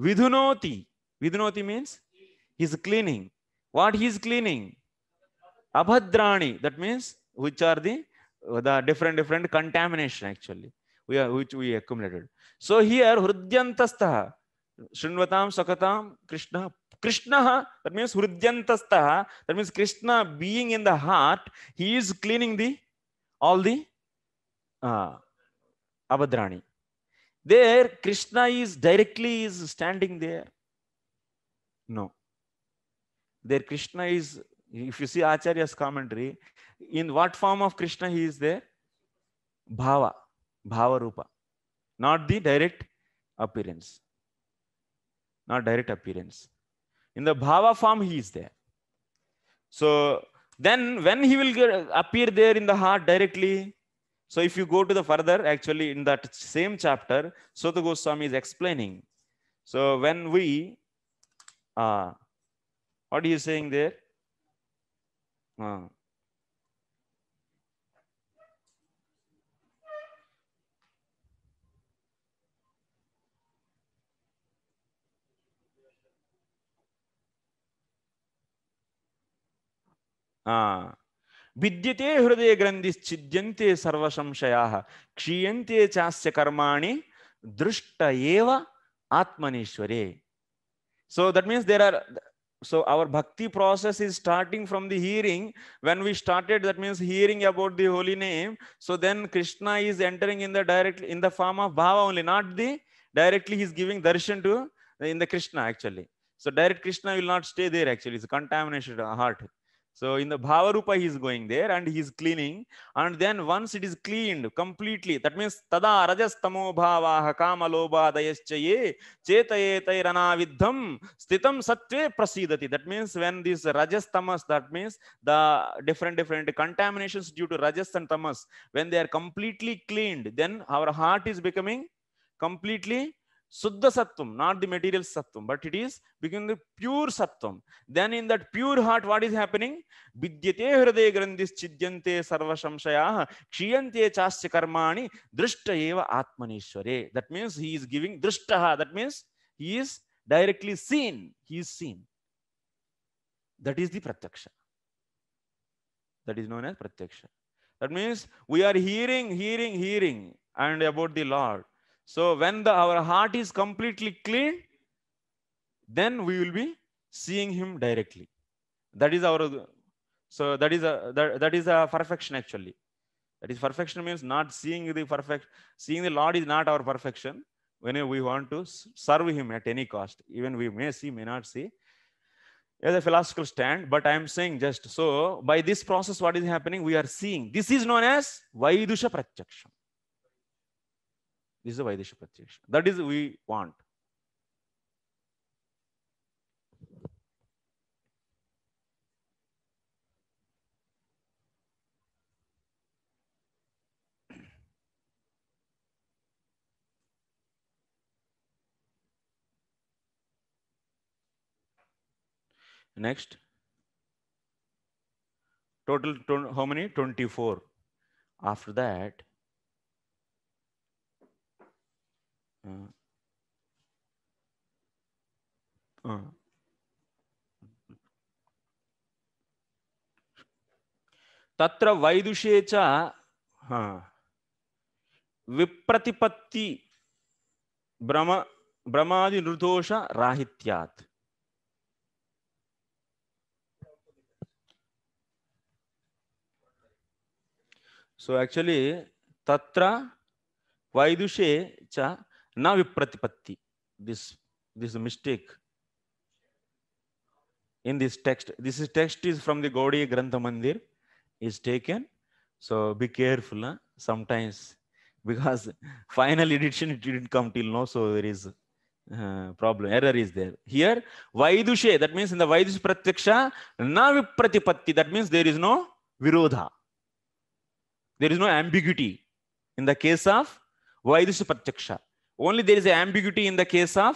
vidunoti vidunoti means he is cleaning what he is cleaning abhadrani that means which are the the different different contamination actually we are which we accumulated so here hridyantastha शुण्वता सखता Krishna Krishna that mean हृदयस्थ that mean Krishna being in the heart he is cleaning the all the अभद्राणी there Krishna is directly is standing there no there Krishna is if you see आचार्य commentary in what form of Krishna he is there भाव भाव रूप not the direct appearance not direct appearance. In the bhava form, he is there. So then when he will appear there in the heart directly, so if you go to the further, actually in that same chapter, Sota Goswami is explaining. So when we, uh, what are you saying there? Uh, विद्यते हृदय ग्रंथिश्चिद्य सर्व संशया क्षीयते चास्य कर्माणी दृष्ट एव आत्मनेश्वरे so that mean there are so our भक्ति process is starting from the hearing when we started that mean hearing about the holy name so then Krishna is entering in the direct in the form of भाव only not the directly is giving दर्शन to in the Krishna actually so direct Krishna will not stay there actually contaminated heart So in the Bhavarupa, he is going there and he is cleaning. And then once it is cleaned completely, that means Tada Rajastamo Bhavaha Kamaloba Dayaschaye Chetayetaranavidham Stitam Satve Prasidati. That means when these rajastamas, that means the different different contaminations due to Rajas and Tamas, when they are completely cleaned, then our heart is becoming completely Suddha Sattvam, not the material Sattvam, but it is becoming the pure Sattvam. Then in that pure heart, what is happening? Vidyate hrade grandhis chidyante sarva shamshayaha kshiyante chasya karmani drishta eva atmanishware. That means he is giving drishtaha. That means he is directly seen. He is seen. That is the pratyaksha. That is known as pratyaksha. That means we are hearing, hearing, hearing and about the Lord so when the, our heart is completely clean, then we will be seeing him directly. That is our, so that is a, that, that is a perfection actually. That is perfection means not seeing the perfect, seeing the Lord is not our perfection. When we want to serve him at any cost, even we may see, may not see, as a philosophical stand, but I am saying just so by this process, what is happening? We are seeing. This is known as Vaidusha Pratyaksham. This is the Vaidisha Pratyaksha. That is we want. Next, total how many? 24. After that, तत्र वैदुषे च विप्रतिपत्ति भ्रम भ्रमादिनिर्दोष राहित्यात् so actually तत्र वैदुषे च na viprati this this mistake in this text this is text is from the gaudiya granth mandir is taken so be careful huh? sometimes because final edition it didn't come till now so there is uh, problem error is there here vaidushe that means in the vaidush pratyaksha na vipratipatti that means there is no virodha there is no ambiguity in the case of vaidush pratyaksha Only there is an ambiguity in the case of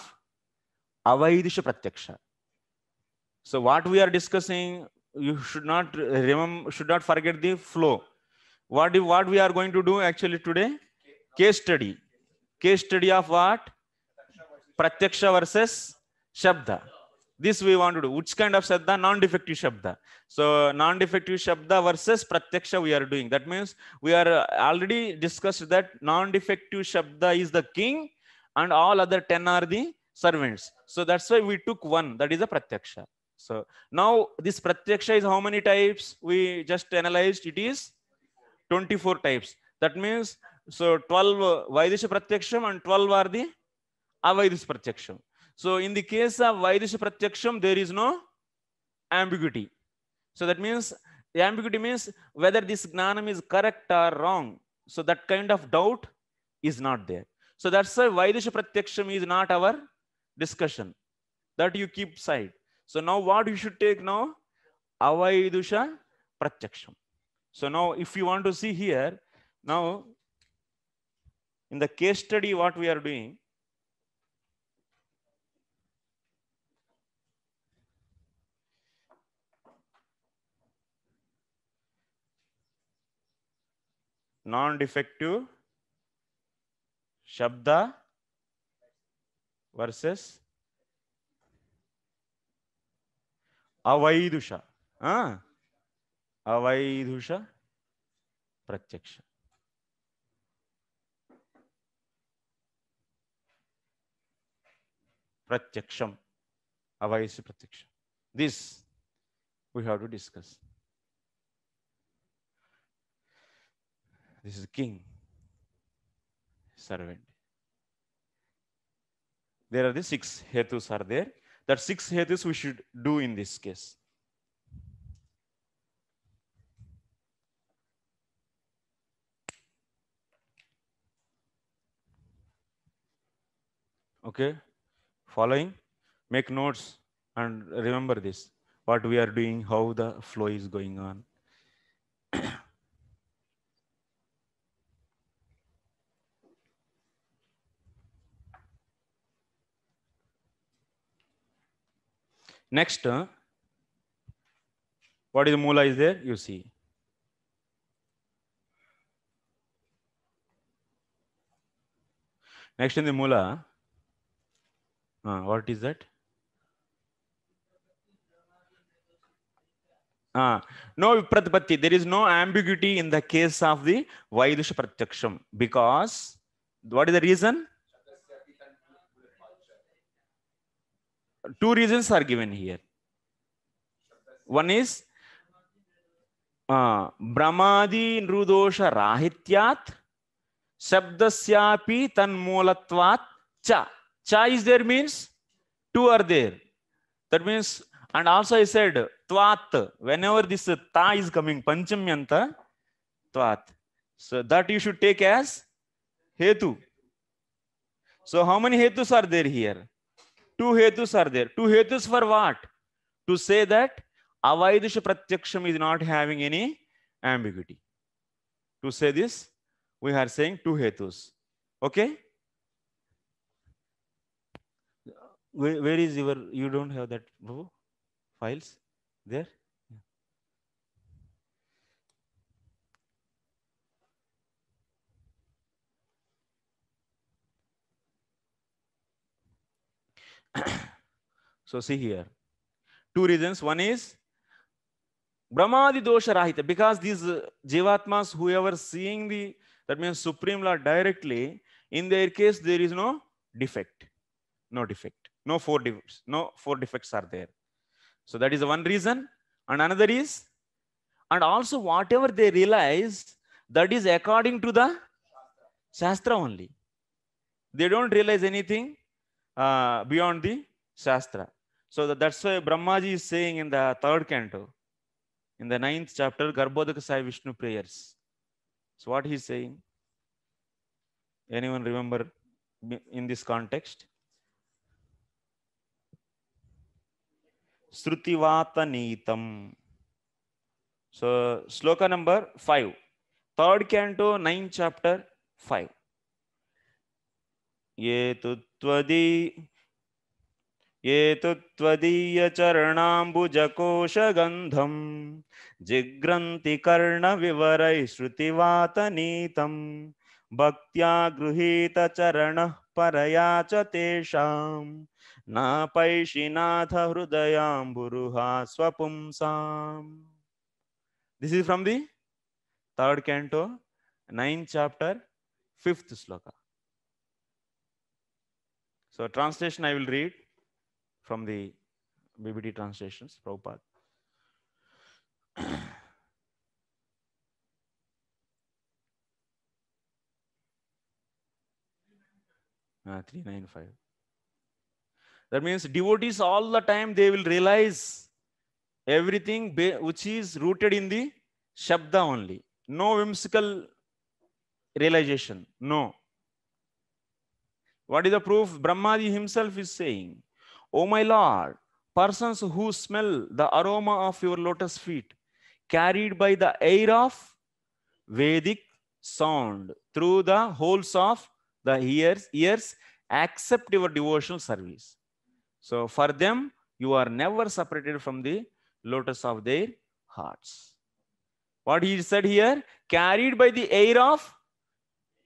avaidish pratyaksha. So what we are discussing, you should not remember, should not forget the flow. What, what we are going to do actually today? Case study. Case study of what? Pratyaksha versus Shabda this we want to do which kind of shabda non-defective shabda so non-defective shabda versus pratyaksha we are doing that means we are already discussed that non-defective shabda is the king and all other 10 are the servants so that's why we took one that is a pratyaksha so now this pratyaksha is how many types we just analyzed it is 24 types that means so 12 vaidisha pratyaksham and 12 are the avaidisha pratyaksham so in the case of Vairish Pratyaksham, there is no ambiguity. So that means the ambiguity means whether this gnana is correct or wrong. So that kind of doubt is not there. So that's why Vairish Pratyaksham is not our discussion. That you keep side. So now what you should take now? Avaidusha Pratyaksham. So now if you want to see here, now in the case study what we are doing, non defective శబ్ద versus అవైదుష అవైదుష ప్రత్యక్ష ప్రత్యక్షం అవయసు ప్రత్యక్షం this we have to discuss This is king, servant. There are the six hetus are there. That six hetus we should do in this case. Okay, following, make notes and remember this, what we are doing, how the flow is going on. Next, uh, what is Mula is there? You see. Next in the Mula, uh, what is that? Uh, no Vipratpatti. There is no ambiguity in the case of the Vaidusha Pratyaksham because what is the reason? two reasons are given here one is ब्रह्मादि नृदोष राहित्यात् शब्दस्यापि tan च cha is there means two are there that means and also i said twat whenever this ta is coming panchamyanta twat so that you should take as hetu so how many hetus are there here two hetus are there two hetus for what to say that avaidisha pratyaksham is not having any ambiguity to say this we are saying two hetus okay where, where is your you don't have that files there so see here, two reasons. One is Brahmadi dosha rahita because these uh, jivatmas, whoever seeing the that means supreme lord directly, in their case there is no defect, no defect, no four defects, no four defects are there. So that is one reason, and another is, and also whatever they realize that is according to the shastra only. They don't realize anything uh, beyond the Shastra. So that, that's why Brahmaji is saying in the third canto, in the ninth chapter, Garbhodaka Sai Vishnu prayers. So what he's saying? Anyone remember in this context? Srutivataneetam. So sloka number five, third canto, ninth chapter, five. ये तो त्वदी ये तो त्वदीयचरणाम्बुजकोशगन्धं जिग्रन्ति कर्णविवरैः श्रुतिवातनीतं भक्त्या परया च तेषां नापैशिनाथ हृदयाम्बुरुहा स्वपुंसाम् this is from the third canto nine chapter fifth श्लोका So translation I will read from the BBT translations, Prabhupada. ah, 395. That means devotees all the time they will realize everything which is rooted in the Shabda only. No whimsical realization. No. What is the proof? Brahmaji himself is saying, O oh, my Lord, persons who smell the aroma of your lotus feet, carried by the air of Vedic sound through the holes of the ears, ears accept your devotional service. So for them, you are never separated from the lotus of their hearts. What he said here, carried by the air of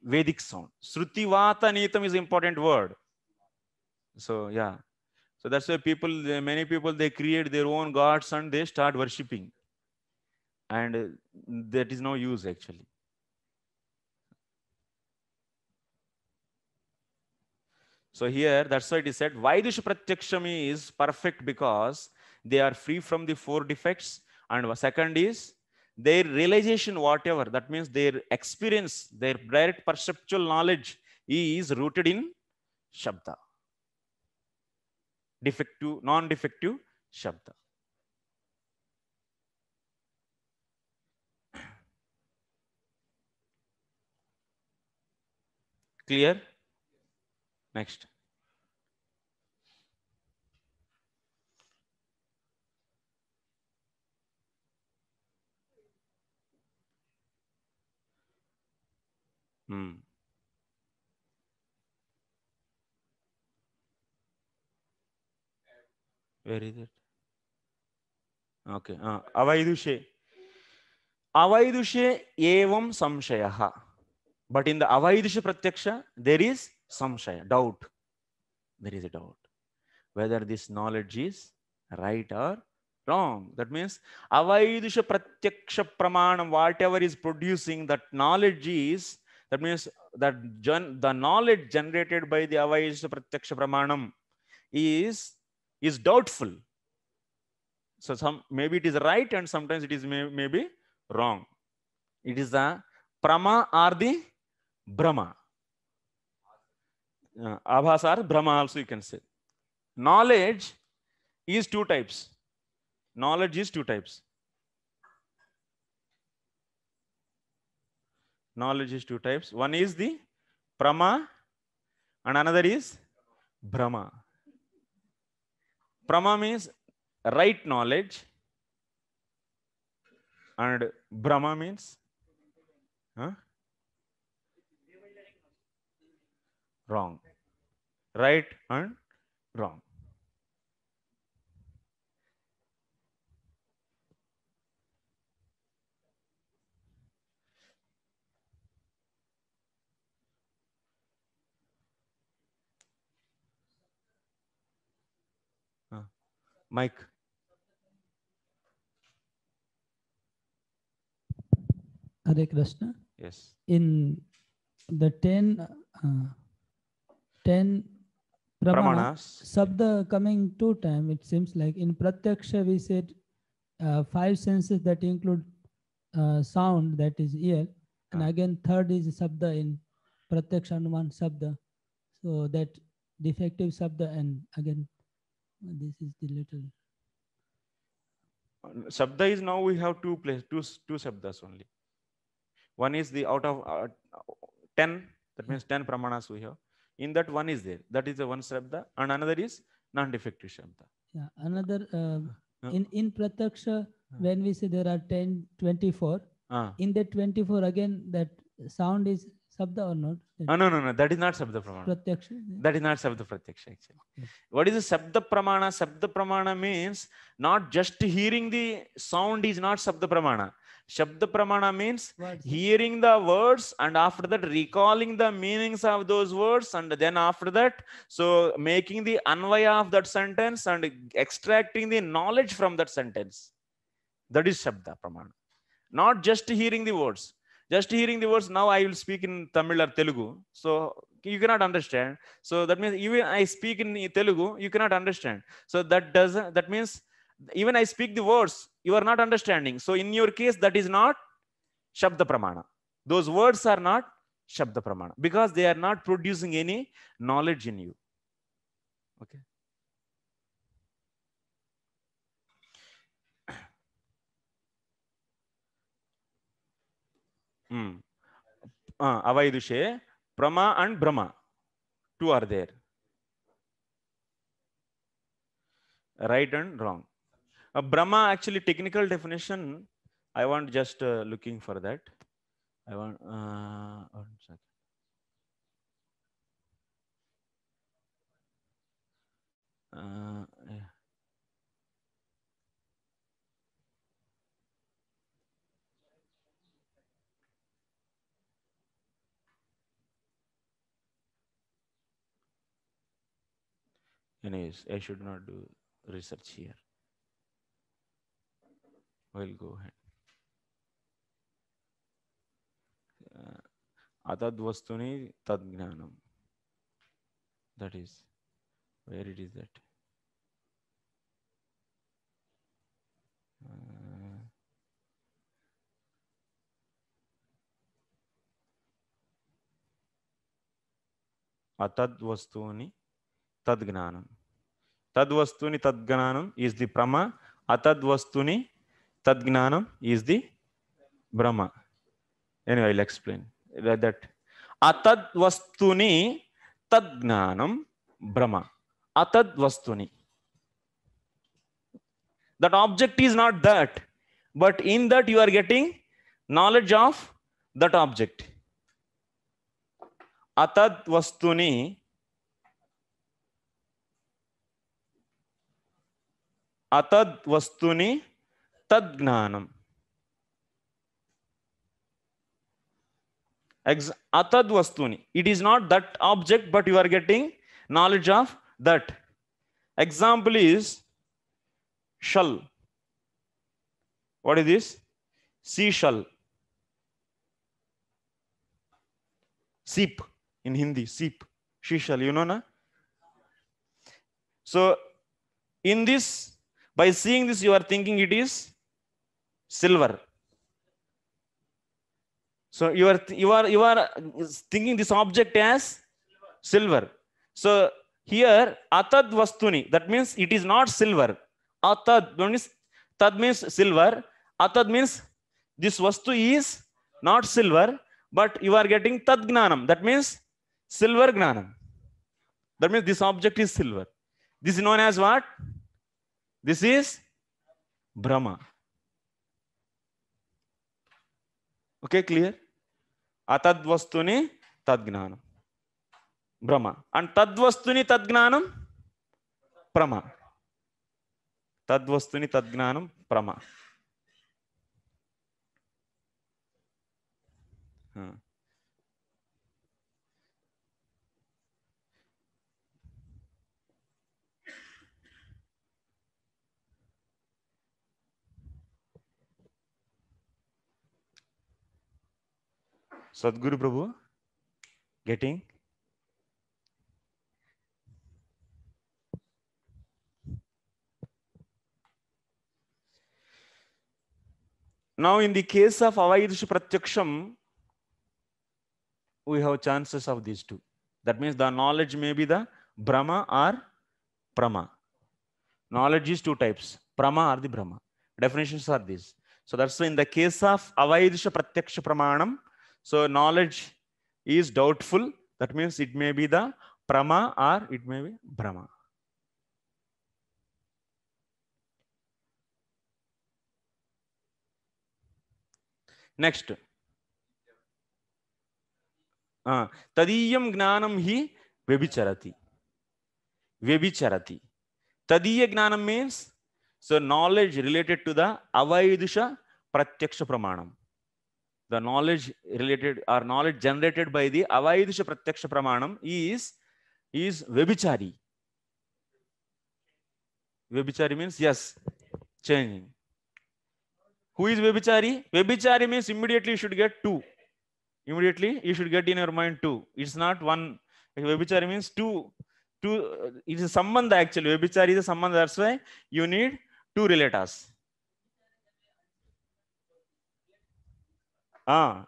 Vedic sound. Srutivata Nitam is important word. So yeah. So that's why people, many people, they create their own gods and they start worshipping. And uh, that is no use actually. So here, that's why it is said, Vaidush Pratyakshami is perfect because they are free from the four defects. And second is their realization, whatever, that means their experience, their direct perceptual knowledge is rooted in Shabda. Defective, non-defective Shabda. Clear? Next. Mm. Where is it? Okay. Uh, avaidushye. Avaidushye evam samshayaha. But in the avaidushya pratyaksha, there is samshaya, doubt. There is a doubt. Whether this knowledge wrong. That means avaidusha pratyaksha pramanam, whatever is producing that knowledge is that means that gen the knowledge generated by the avayisa pratyaksha pramanam is is doubtful so some maybe it is right and sometimes it is may, maybe wrong it is the prama or the brahma uh, abhas or brahma also you can say knowledge is two types knowledge is two types knowledge is two types one is the prama and another is brahma prama means right knowledge and brahma means huh? wrong right and wrong Mike. Hare Krishna. Yes. In the 10, uh, 10 pramana, pramanas, sabda coming two time, it seems like in pratyaksha we said uh, five senses that include uh, sound that is ear, and again third is sabda in pratyaksha anuman sabda. So that defective sabda and again this is the little uh, shabda is now we have two place two two shabdas only one is the out of uh, 10 that means 10 pramanas we have in that one is there that is the one shabda and another is non defective shabda yeah another uh, uh, in in prataksha when we say there are 10 24 ah. in the 24 again that sound is Sabda or not? Oh, no, no, no. That is not Sabda Pramana. Pratyaksha. That is not Sabda Pratyaksha actually. Okay. What is the Sabda Pramana? Sabda Pramana means not just hearing the sound is not Sabda Pramana. Shabda Pramana means words. hearing the words and after that recalling the meanings of those words and then after that, so making the anvaya of that sentence and extracting the knowledge from that sentence. That is Shabda Pramana. Not just hearing the words just hearing the words now i will speak in tamil or telugu so you cannot understand so that means even i speak in telugu you cannot understand so that doesn't that means even i speak the words you are not understanding so in your case that is not shabda pramana those words are not shabda pramana because they are not producing any knowledge in you okay Mm. Uh, Avaidushe, Brahma and Brahma. Two are there. Right and wrong. Uh, Brahma actually technical definition. I want just uh, looking for that. I want uh, one second. Uh, yeah. Anyways, I should not do research here. We'll go ahead. Atadvastuni uh, tadgnanam. That is, where it is that? That అతద్వస్తుని తద్జ్ఞానం తద్వస్తుని తద్జ్ఞానం is the భ్రమ అతద్వస్తుని తద్జ్ఞానం is the భ్రమ any I explain that అతద్వస్తుని తద్జ్ఞానం భ్రమ అతద్వస్తుని that object is not that but in that you are getting knowledge of that object అతద్వస్తుని अतद वस्तु तज्ञानम अतद वस्तु it is not that object but you are getting knowledge of that example is shell what is this see shell सीप in Hindi सीप she shell you know ना so in this by seeing this you are thinking it is silver so you are you are you are thinking this object as silver so here atad vastuni that means it is not silver atad means tad means silver atad means this vastu is not silver but you are getting tad gnanam that means silver gnanam that means this object is silver this is known as what this is భ్రమ okay clear ah తద్వస్తుని తద్జ్ఞానం భ్రమ and తద్వస్తుని తద్జ్ఞానం ప్రమ తద్వస్తుని తద్జ్ఞానం ప్రమ Sadhguru Prabhu, getting? Now, in the case of Avaidush Pratyaksham, we have chances of these two. That means the knowledge may be the Brahma or Prama. Knowledge is two types, Prama or the Brahma. Definitions are these. So that's why in the case of Avaidush Pratyaksha Pramanam, So knowledge is doubtful. That means it may be the prama or it may be brahma. Next. तदीयम ज्ञानम ही व्यभिचरती व्यभिचरती तदीय ज्ञानम means so knowledge related to the avaidush pratyaksha pramanam the knowledge related or knowledge generated by the avaidisha pratyaksha pramanam is is vibhichari vebichari means yes changing who is vibhichari vibhichari means immediately you should get two immediately you should get in your mind two it's not one vibhichari means two two it is a sambandha actually vibhichari is a sambandha that's why you need two relatas ah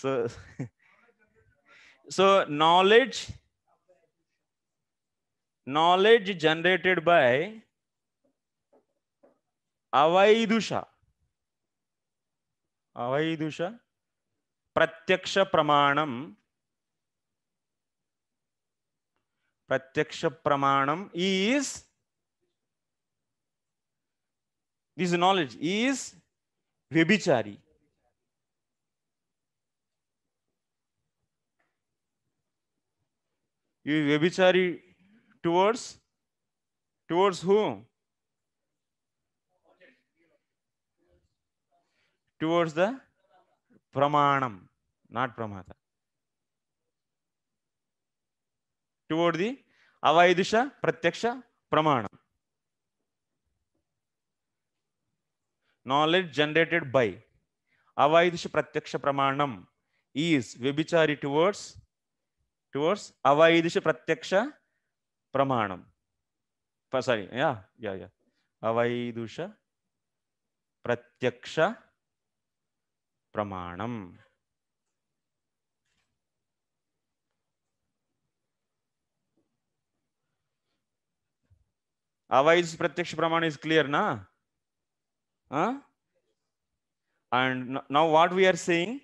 so so knowledge knowledge generated by अवैधुषा अवैधुष प्रत्यक्ष प्रमाण प्रत्यक्ष प्रमाण is this knowledge is व्यभिचारी ఈ వ్యభిచారి towards towards who towards the ప్రమాణం నాట్ ప్రమాత టువర్డ్ ది అవైదుష ప్రత్యక్ష ప్రమాణం నాలెడ్జ్ జనరేటెడ్ బై అవైదుష ప్రత్యక్ష ప్రమాణం ఈజ్ వ్యభిచారి towards towards avaidish pratyaksha pramanam. Sorry, yeah, yeah, yeah. Avaidusha pratyaksha pramanam. अवैध प्रत्यक्ष प्रमाण इज क्लियर ना and now what we are saying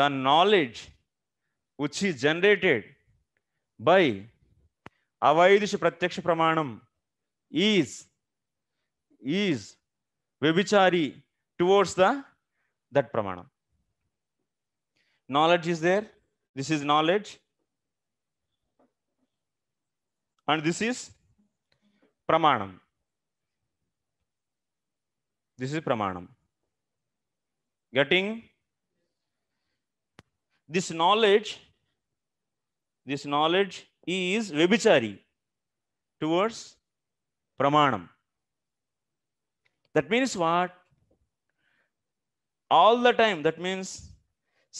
the knowledge which is generated by అవైదిష ప్రత్యక్ష ప్రమాణం ఈజ్ ఈజ్ వ్యభిచారి టువర్డ్స్ ద దట్ ప్రమాణం knowledge is there this is knowledge and this is ప్రమాణం దిస్ ఈజ్ ప్రమాణం getting this knowledge this knowledge is vibhichari towards pramanam. That means what? All the time, that means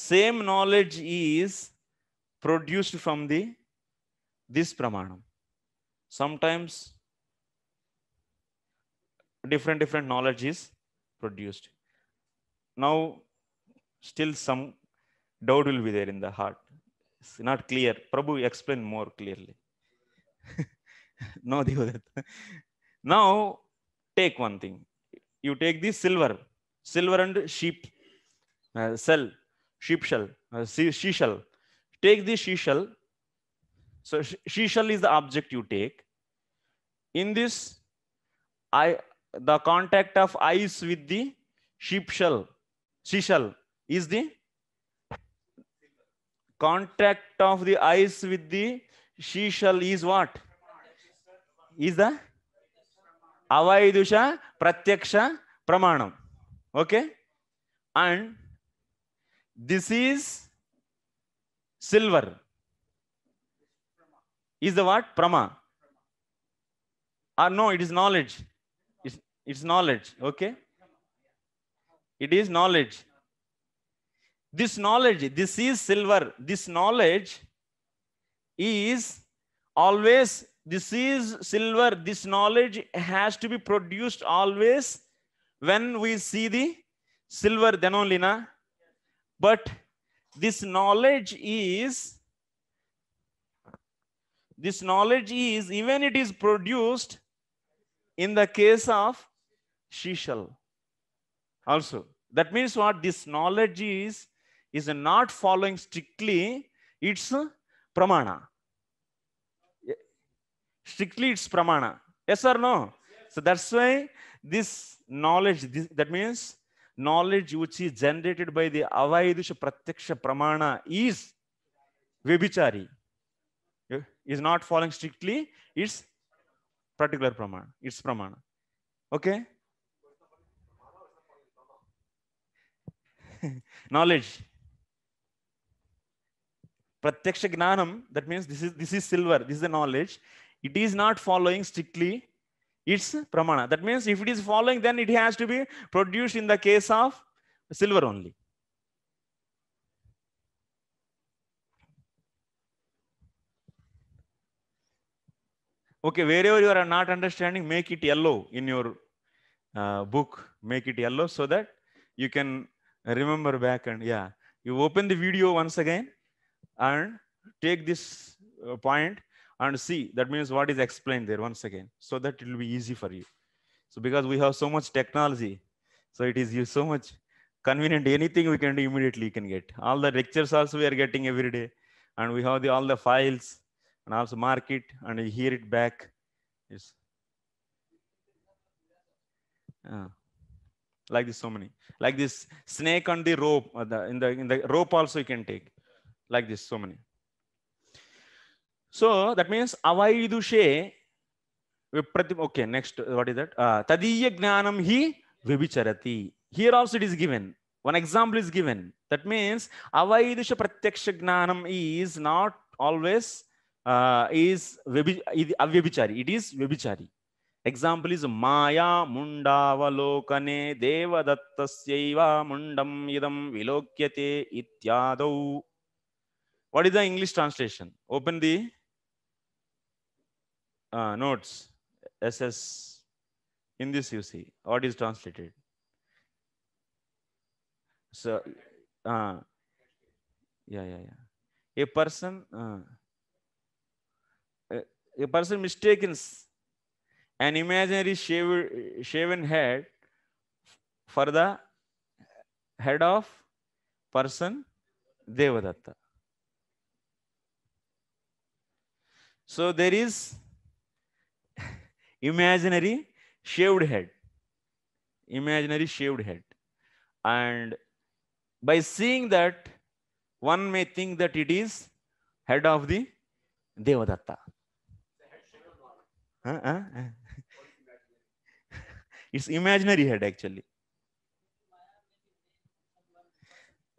same knowledge is produced from the this pramanam. Sometimes different different knowledge is produced. Now still some doubt will be there in the heart. It's not clear. Prabhu, explain more clearly. no, Devadat. now, take one thing. You take this silver, silver and sheep, uh, shell, sheep shell, uh, she, shell. Take this she shell. So she shell is the object you take. In this, I the contact of eyes with the sheep shell, she shell is the contact of the eyes with the seashell is what? Is the avaidusha pratyaksha pramanam. Okay? And this is silver. Is the what? Prama. Or no, it is knowledge. It's, it's knowledge. Okay? It is knowledge this knowledge this is silver this knowledge is always this is silver this knowledge has to be produced always when we see the silver then only na but this knowledge is this knowledge is even it is produced in the case of shishal also that means what this knowledge is is not following strictly its pramana. Strictly its pramana. Yes or no? Yes. So that's why this knowledge, this, that means knowledge which is generated by the avaidusha pratyaksha pramana is vibhichari. Eh, is not following strictly its particular pramana, its pramana. Okay? knowledge pratyaksha gnanam that means this is this is silver this is the knowledge it is not following strictly its pramana that means if it is following then it has to be produced in the case of silver only okay wherever you are not understanding make it yellow in your uh, book make it yellow so that you can remember back and yeah you open the video once again and take this uh, point and see that means what is explained there once again so that it will be easy for you so because we have so much technology so it is so much convenient anything we can do immediately you can get all the lectures also we are getting every day and we have the all the files and also mark it and you hear it back yes uh, like this so many like this snake on the rope uh, the, in the in the rope also you can take like this, so many. So that means avaidushe vipratim. Okay, next, what is that? Tadiya gnanam hi vibicharati. Here also it is given. One example is given. That means avaidusha pratyaksha gnanam is not always uh, is avyabhichari. It is vyabhichari. Example is మాయా ముండావలోకనే దేవదత్తస్యైవ ముండం ఇదం విలోక్యతే ఇత్యాదౌ What is the English translation? Open the uh, notes. SS. In this you see what is translated. So, uh, yeah, yeah, yeah. A person, uh, a person mistaken an imaginary shaven head for the head of person Devadatta. So there is imaginary shaved head, imaginary shaved head. And by seeing that, one may think that it is head of the Devadatta. Huh? it's imaginary head actually.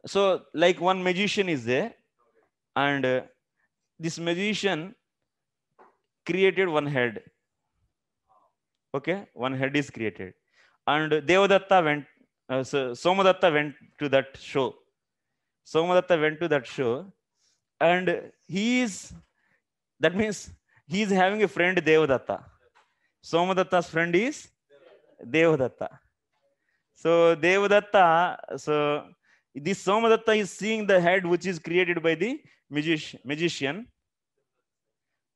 So like one magician is there and uh, this magician created one head. Okay, one head is created. And Devadatta went, uh, so Somadatta went to that show. Somadatta went to that show and he is, that means he is having a friend Devadatta. Somadatta's friend is Devadatta. So Devadatta, so this Somadatta is seeing the head which is created by the magician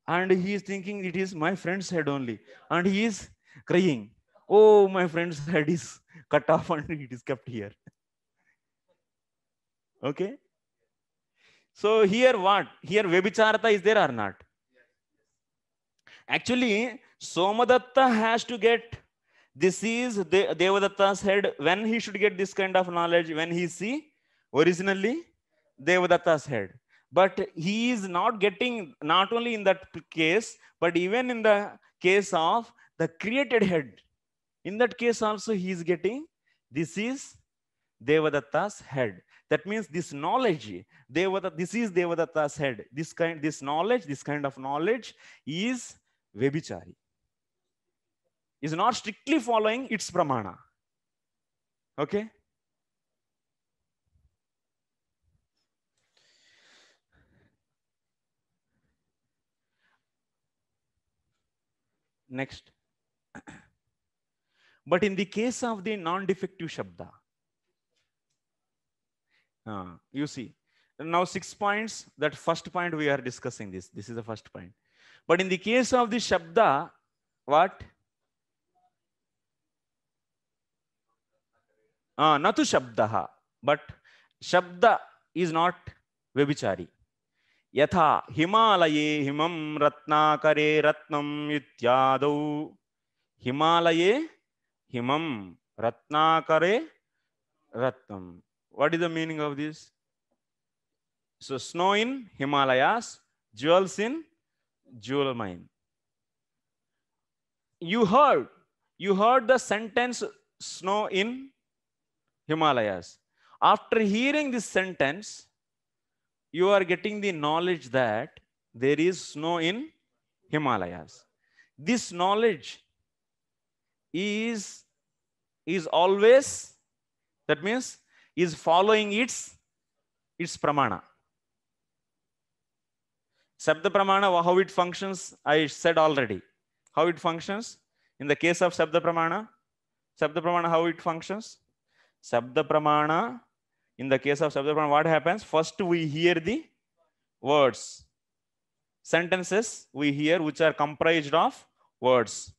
and he is thinking it is my friend's head only and he is crying oh my friend's head is cut off and it is kept here okay so here what here vebicharata is there or not actually somadatta has to get this is De devadatta's head when he should get this kind of knowledge when he see originally devadatta's head but he is not getting not only in that case but even in the case of the created head in that case also he is getting this is devadatta's head that means this knowledge devadatta this is devadatta's head this kind this knowledge this kind of knowledge is vebichari is not strictly following its pramana okay Next. but in the case of the non-defective Shabda, uh, you see, now six points, that first point we are discussing this. This is the first point. But in the case of the Shabda, what? Uh, natu Shabdaha, but Shabda is not Vibhichari. यथा हिमालये हिमं रत्नाकरे रत्नम इत्याद हिमालये हिमं रत्नाकरे रत्नम what is the meaning of this so snow in Himalayas jewels in jewel mine you heard you heard the sentence snow in Himalayas after hearing this sentence you are getting the knowledge that there is snow in Himalayas. This knowledge is, is always, that means is following its, its pramana. Sabda pramana, how it functions, I said already. How it functions? In the case of Sabda pramana, Sabda pramana, how it functions? Sabda pramana in the case of subject, what happens? First, we hear the words. Sentences we hear which are comprised of words.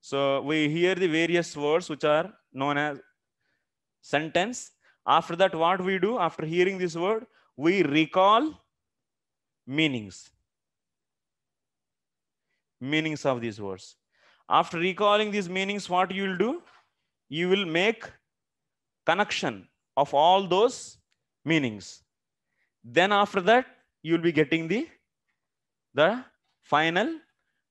So we hear the various words which are known as sentence. After that, what we do after hearing this word? We recall meanings. Meanings of these words. After recalling these meanings, what you will do? You will make connection of all those meanings. Then after that, you'll be getting the, the final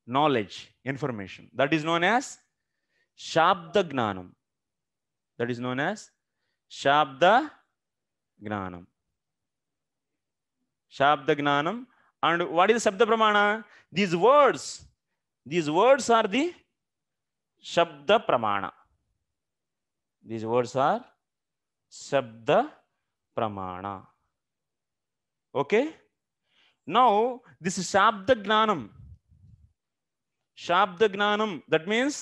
knowledge, information. That is known as Shabda Gnanam. That is known as Shabda Gnanam. Shabda Gnanam. And what is Shabda Pramana? These words, these words are the Shabda Pramana. These words are शब्द प्रमाण okay now this is shabd gnanam shabd gnanam that means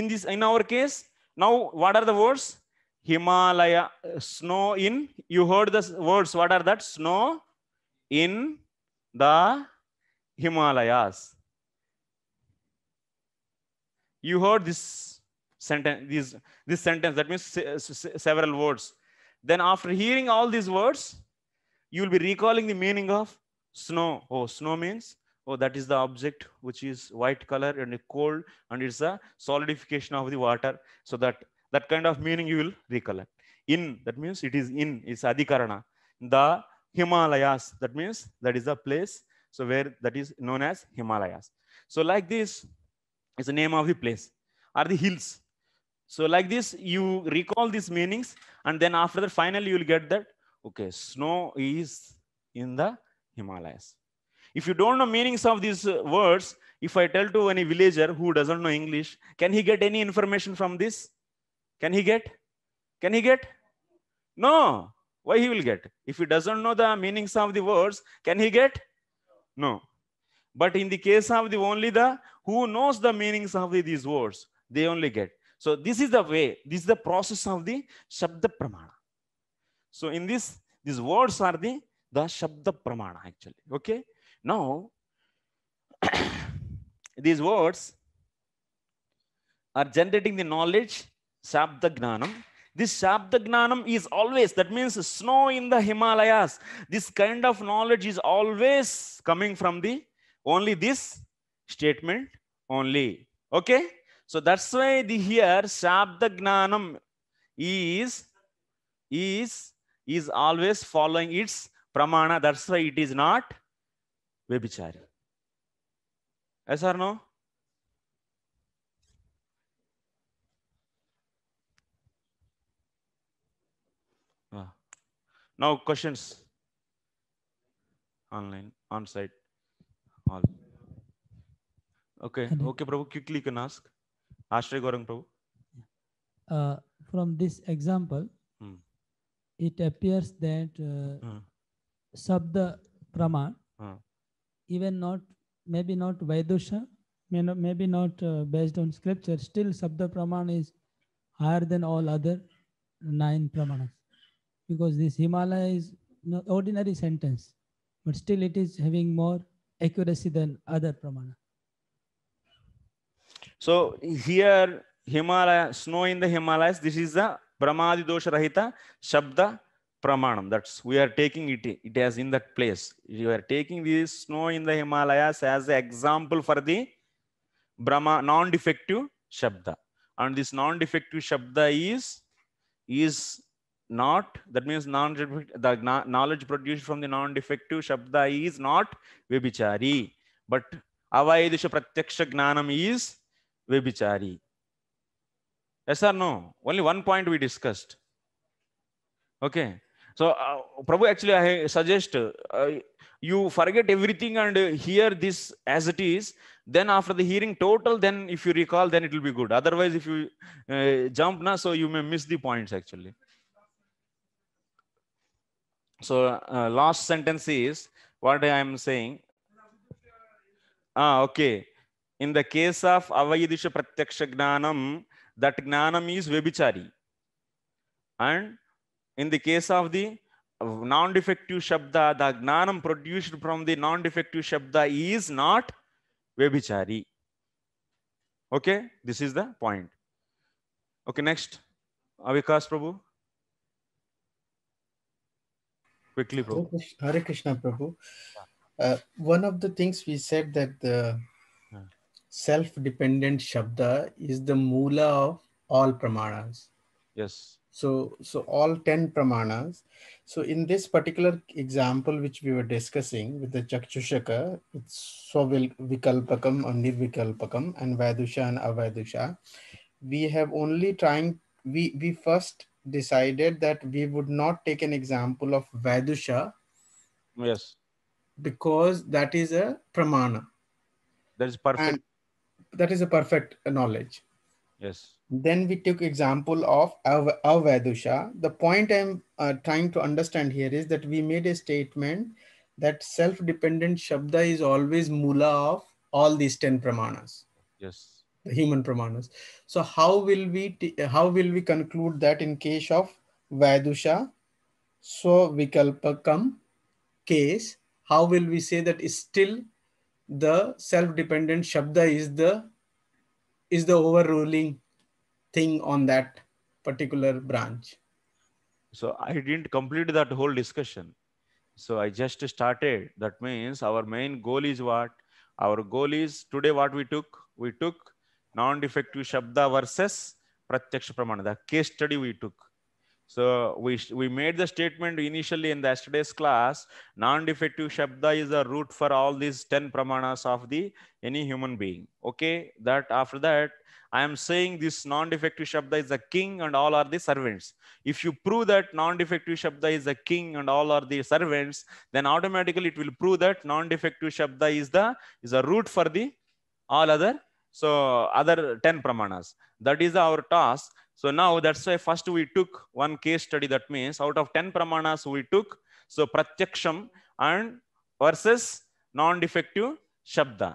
in this in our case now what are the words himalaya snow in you heard the words what are that snow in the himalayas you heard this sentence these this sentence that means several words then after hearing all these words you will be recalling the meaning of snow oh snow means oh that is the object which is white color and cold and it's a solidification of the water so that that kind of meaning you will recollect in that means it is in is adhikarana the himalayas that means that is the place so where that is known as himalayas so like this is the name of the place are the hills so like this, you recall these meanings, and then after that, finally, you'll get that, okay, snow is in the Himalayas. If you don't know meanings of these uh, words, if I tell to any villager who doesn't know English, can he get any information from this? Can he get? Can he get? No. Why he will get? If he doesn't know the meanings of the words, can he get? No. But in the case of the only the who knows the meanings of the, these words, they only get. So this is the way, this is the process of the Shabda Pramana. So in this, these words are the, the Shabda Pramana actually. Okay. Now, these words are generating the knowledge, Shabda Gnanam. This Shabda Gnanam is always, that means snow in the Himalayas. This kind of knowledge is always coming from the, only this statement only. Okay. So that's why the here Shabda Gnanam is, is, is always following its Pramana. That's why it is not vibhichari. Yes or no? Ah. Now questions online, on site, all. Okay, okay, Prabhu, quickly you can ask. Ashray Gorang Prabhu. Uh, from this example, hmm. it appears that uh, hmm. Sabda Praman, hmm. even not, maybe not Vaidusha, may not, maybe not uh, based on scripture, still Sabda Praman is higher than all other nine Pramanas. Because this Himalaya is ordinary sentence, but still it is having more accuracy than other Pramanas. So here, Himalaya, snow in the Himalayas, this is the Brahmadi Dosha Rahita Shabda Pramanam. That's we are taking it, it as in that place. You are taking this snow in the Himalayas as an example for the Brahma non-defective Shabda. And this non-defective Shabda is, is not, that means non the knowledge produced from the non-defective Shabda is not Vibhichari. But Avaidush Pratyaksha Gnanam is Vebhichari. Yes or no? Only one point we discussed. Okay. So, uh, Prabhu, actually, I suggest uh, you forget everything and hear this as it is. Then, after the hearing total, then if you recall, then it will be good. Otherwise, if you uh, jump now, so you may miss the points actually. So, uh, last sentence is what I am saying. Ah, okay in the case of avayidisha pratyaksha gnanam that gnanam is vebhichari and in the case of the non-defective shabda the gnanam produced from the non-defective shabda is not vebhichari okay this is the point okay next avikas prabhu quickly prabhu hare krishna prabhu uh, one of the things we said that the self-dependent shabda is the mula of all pramanas. Yes. So, so all 10 pramanas. So in this particular example, which we were discussing with the Chakshushaka, it's Swavikalpakam, vikalpakam and Vaidusha and Avaidusha. We have only trying, we, we first decided that we would not take an example of Vaidusha. Yes. Because that is a pramana. That is perfect and that is a perfect knowledge. Yes. Then we took example of our Avaidusha. The point I'm uh, trying to understand here is that we made a statement that self-dependent Shabda is always mula of all these 10 pramanas. Yes. The human pramanas. So how will we, t- how will we conclude that in case of Vaidusha, so Vikalpakam case, how will we say that is still the self-dependent shabda is the is the overruling thing on that particular branch. So I didn't complete that whole discussion. So I just started. That means our main goal is what? Our goal is today what we took? We took non-defective Shabda versus Pratyaksha Pramana, the case study we took. So we, we made the statement initially in the yesterday's class, non-defective Shabda is the root for all these 10 pramanas of the any human being. Okay, that after that, I am saying this non-defective Shabda is the king and all are the servants. If you prove that non-defective Shabda is the king and all are the servants, then automatically it will prove that non-defective Shabda is the, is a root for the all other, so other 10 pramanas. That is our task. So now that's why first we took one case study. That means out of 10 pramanas we took, so pratyaksham and versus non-defective shabda.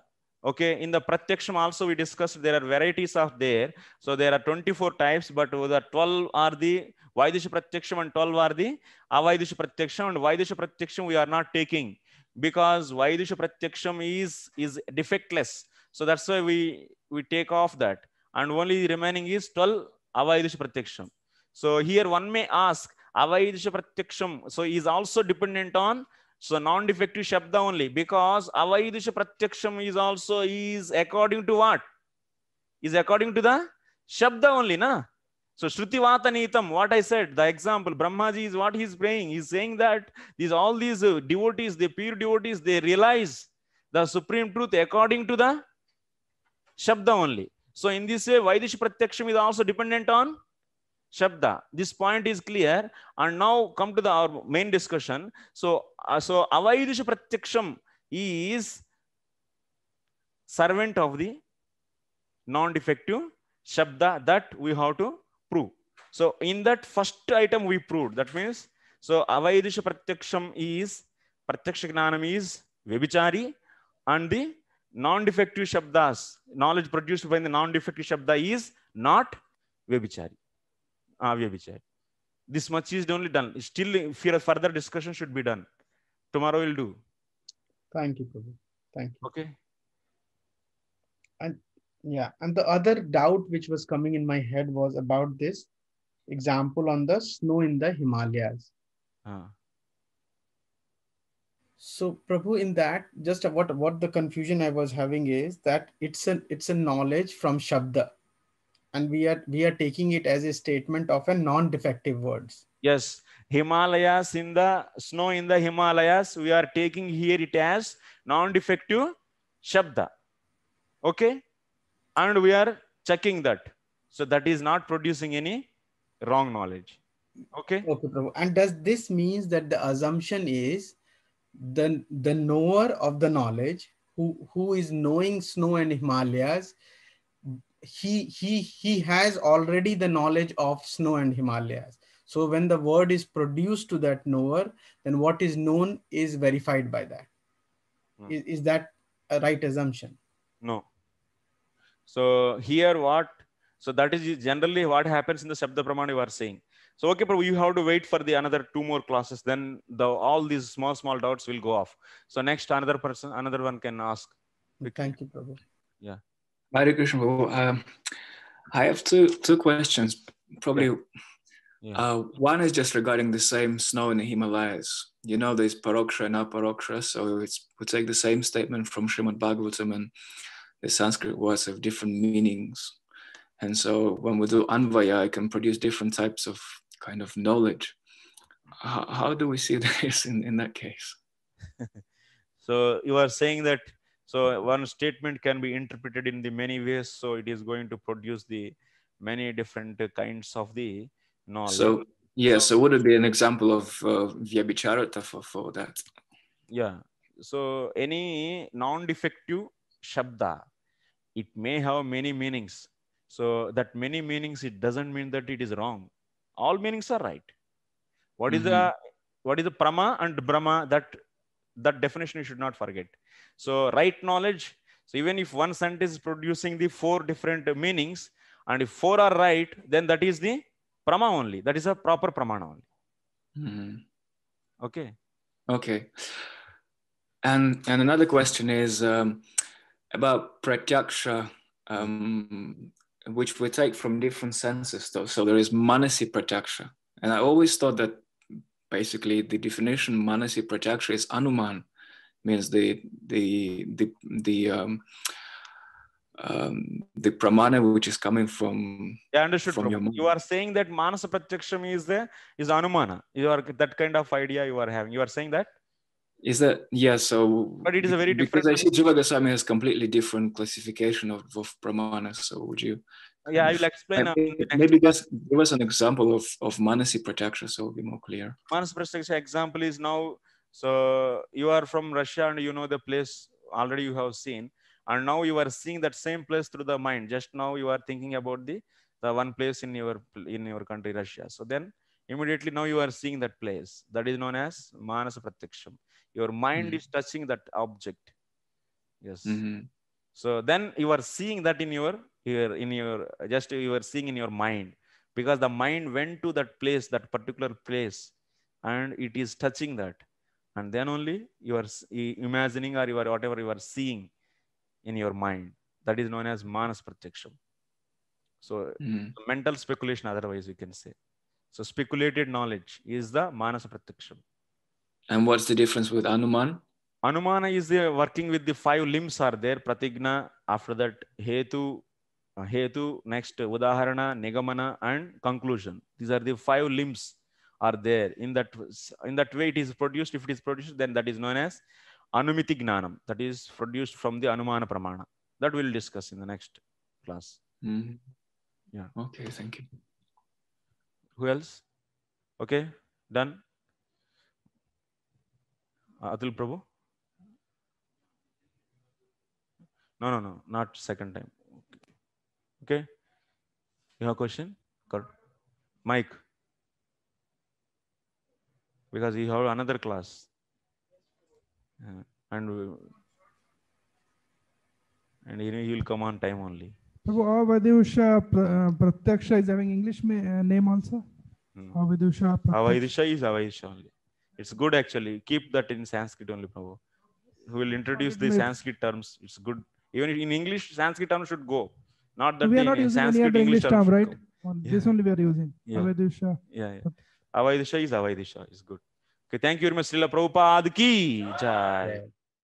Okay, in the pratyaksham also we discussed there are varieties of there. So there are 24 types, but the 12 are the Vaidish pratyaksham and 12 are the Avaidish pratyaksham and Vaidish pratyaksham we are not taking because Vaidish pratyaksham is, is defectless. So that's why we, we take off that. And only remaining is 12 avaidush pratyaksham so here one may ask avaidush pratyaksham so is also dependent on so non-defective shabda only because avaidush pratyaksham is also is according to what is according to the shabda only na so Shruti Vatanitam, what I said, the example, Brahmaji is what he's praying. He's saying that these all these uh, devotees, the pure devotees, they realize the supreme truth according to the Shabda only. So in this way, Vaidish Pratyaksham is also dependent on Shabda. This point is clear. And now come to the, our main discussion. So, uh, so Avaidish Pratyaksham is servant of the non-defective Shabda that we have to prove. So in that first item we proved, that means, so Avaidish Pratyaksham is, Pratyaksha is Vibhichari and the non-defective shabdas, knowledge produced by the non-defective shabda is not vyabhichari. Ah, vyabhichari. This much is only done. Still, further discussion should be done. Tomorrow we'll do. Thank you, Prabhu. Thank you. Okay. And yeah, and the other doubt which was coming in my head was about this example on the snow in the Himalayas. Ah. So Prabhu, in that, just what what the confusion I was having is that it's a it's a knowledge from Shabda, and we are we are taking it as a statement of a non-defective words. Yes, Himalayas in the snow in the Himalayas, we are taking here it as non-defective Shabda. Okay, and we are checking that, so that is not producing any wrong knowledge. Okay. Okay, Prabhu. And does this means that the assumption is the, the knower of the knowledge who, who is knowing snow and Himalayas, he, he, he has already the knowledge of snow and Himalayas. So when the word is produced to that knower, then what is known is verified by that hmm. is Is, that a right assumption? No. So here what, so that is generally what happens in the Shabda Pramana you are saying. So okay, but you have to wait for the another two more classes. Then the all these small small doubts will go off. So next another person, another one can ask. Thank you, Prabhu. Yeah. Hare Krishna Prabhu. Um, I have two two questions. Probably yeah. Yeah. Uh, one is just regarding the same snow in the Himalayas. You know, there's paroksha and aparoksha, so it's, we take the same statement from Srimad Bhagavatam and the Sanskrit words have different meanings. And so when we do anvaya, it can produce different types of kind of knowledge. How, how do we see this in, in that case? so you are saying that so one statement can be interpreted in the many ways. So it is going to produce the many different kinds of the knowledge. So yeah. So would it be an example of uh, for, for that? Yeah. So any non-defective shabda, it may have many meanings. So that many meanings, it doesn't mean that it is wrong all meanings are right What mm -hmm. is the mm-hmm. what is the prama and brahma that that definition you should not forget so right knowledge so even if one sentence is producing the four different meanings and if four are right then that is the prama only that is a proper pramana only mm -hmm. okay okay and and another question is um, about pratyaksha um, which we take from different senses though. So there is manasi pratyaksha. And I always thought that basically the definition manasi pratyaksha is anuman, means the the the the um, um, the pramana which is coming from. Yeah, understood. From your mind. You are saying that manasa pratyaksham is there is anumana. You are that kind of idea you are having. You are saying that. Is that yeah? So, but it is a very because different. Because I see Jiva Goswami has completely different classification of, of pramanas. So, would you? Yeah, I will explain. Uh, maybe, maybe just give us an example of of manasi protection, so it'll be more clear. Manasi protection example is now. So you are from Russia and you know the place already. You have seen, and now you are seeing that same place through the mind. Just now you are thinking about the the one place in your in your country, Russia. So then immediately now you are seeing that place. That is known as manas prataksham your mind mm-hmm. is touching that object yes mm-hmm. so then you are seeing that in your here in your just you are seeing in your mind because the mind went to that place that particular place and it is touching that and then only you are imagining or you are whatever you are seeing in your mind that is known as manas protection so mm mental speculation otherwise you can say so speculated knowledge is the manas pratyaksham and what's the difference with Anuman? Anumana is the working with the five limbs are there. Pratigna, after that, Hetu, uh, Hetu, next Udaharana, Negamana, and conclusion. These are the five limbs are there. In that, in that way it is produced. If it is produced, then that is known as anumitignanam. That is produced from the Anumana Pramana. That we'll discuss in the next class. Mm-hmm. Yeah. Okay, thank you. Who else? Okay, done. Uh, Adil Prabhu? No, no, no, not second time. Okay. okay. You have question? Mike. Because you have another class. Uh, and and you know, he will come on time only. Avaidusha uh, Pratyaksha is having English uh, name also? No. Hmm. Avaidusha is Avaidusha only. It's good actually. Keep that in Sanskrit only, Prabhu. We will introduce the Sanskrit terms. It's good. Even in English, Sanskrit terms should go. Not that we are not using Sanskrit English, English term, right? On yeah. This only we are using. Yeah. Avaidisha. Yeah, yeah. Avaidisha is Avaidisha. It's good. Okay, thank you very much, Srila Prabhupada ki jai.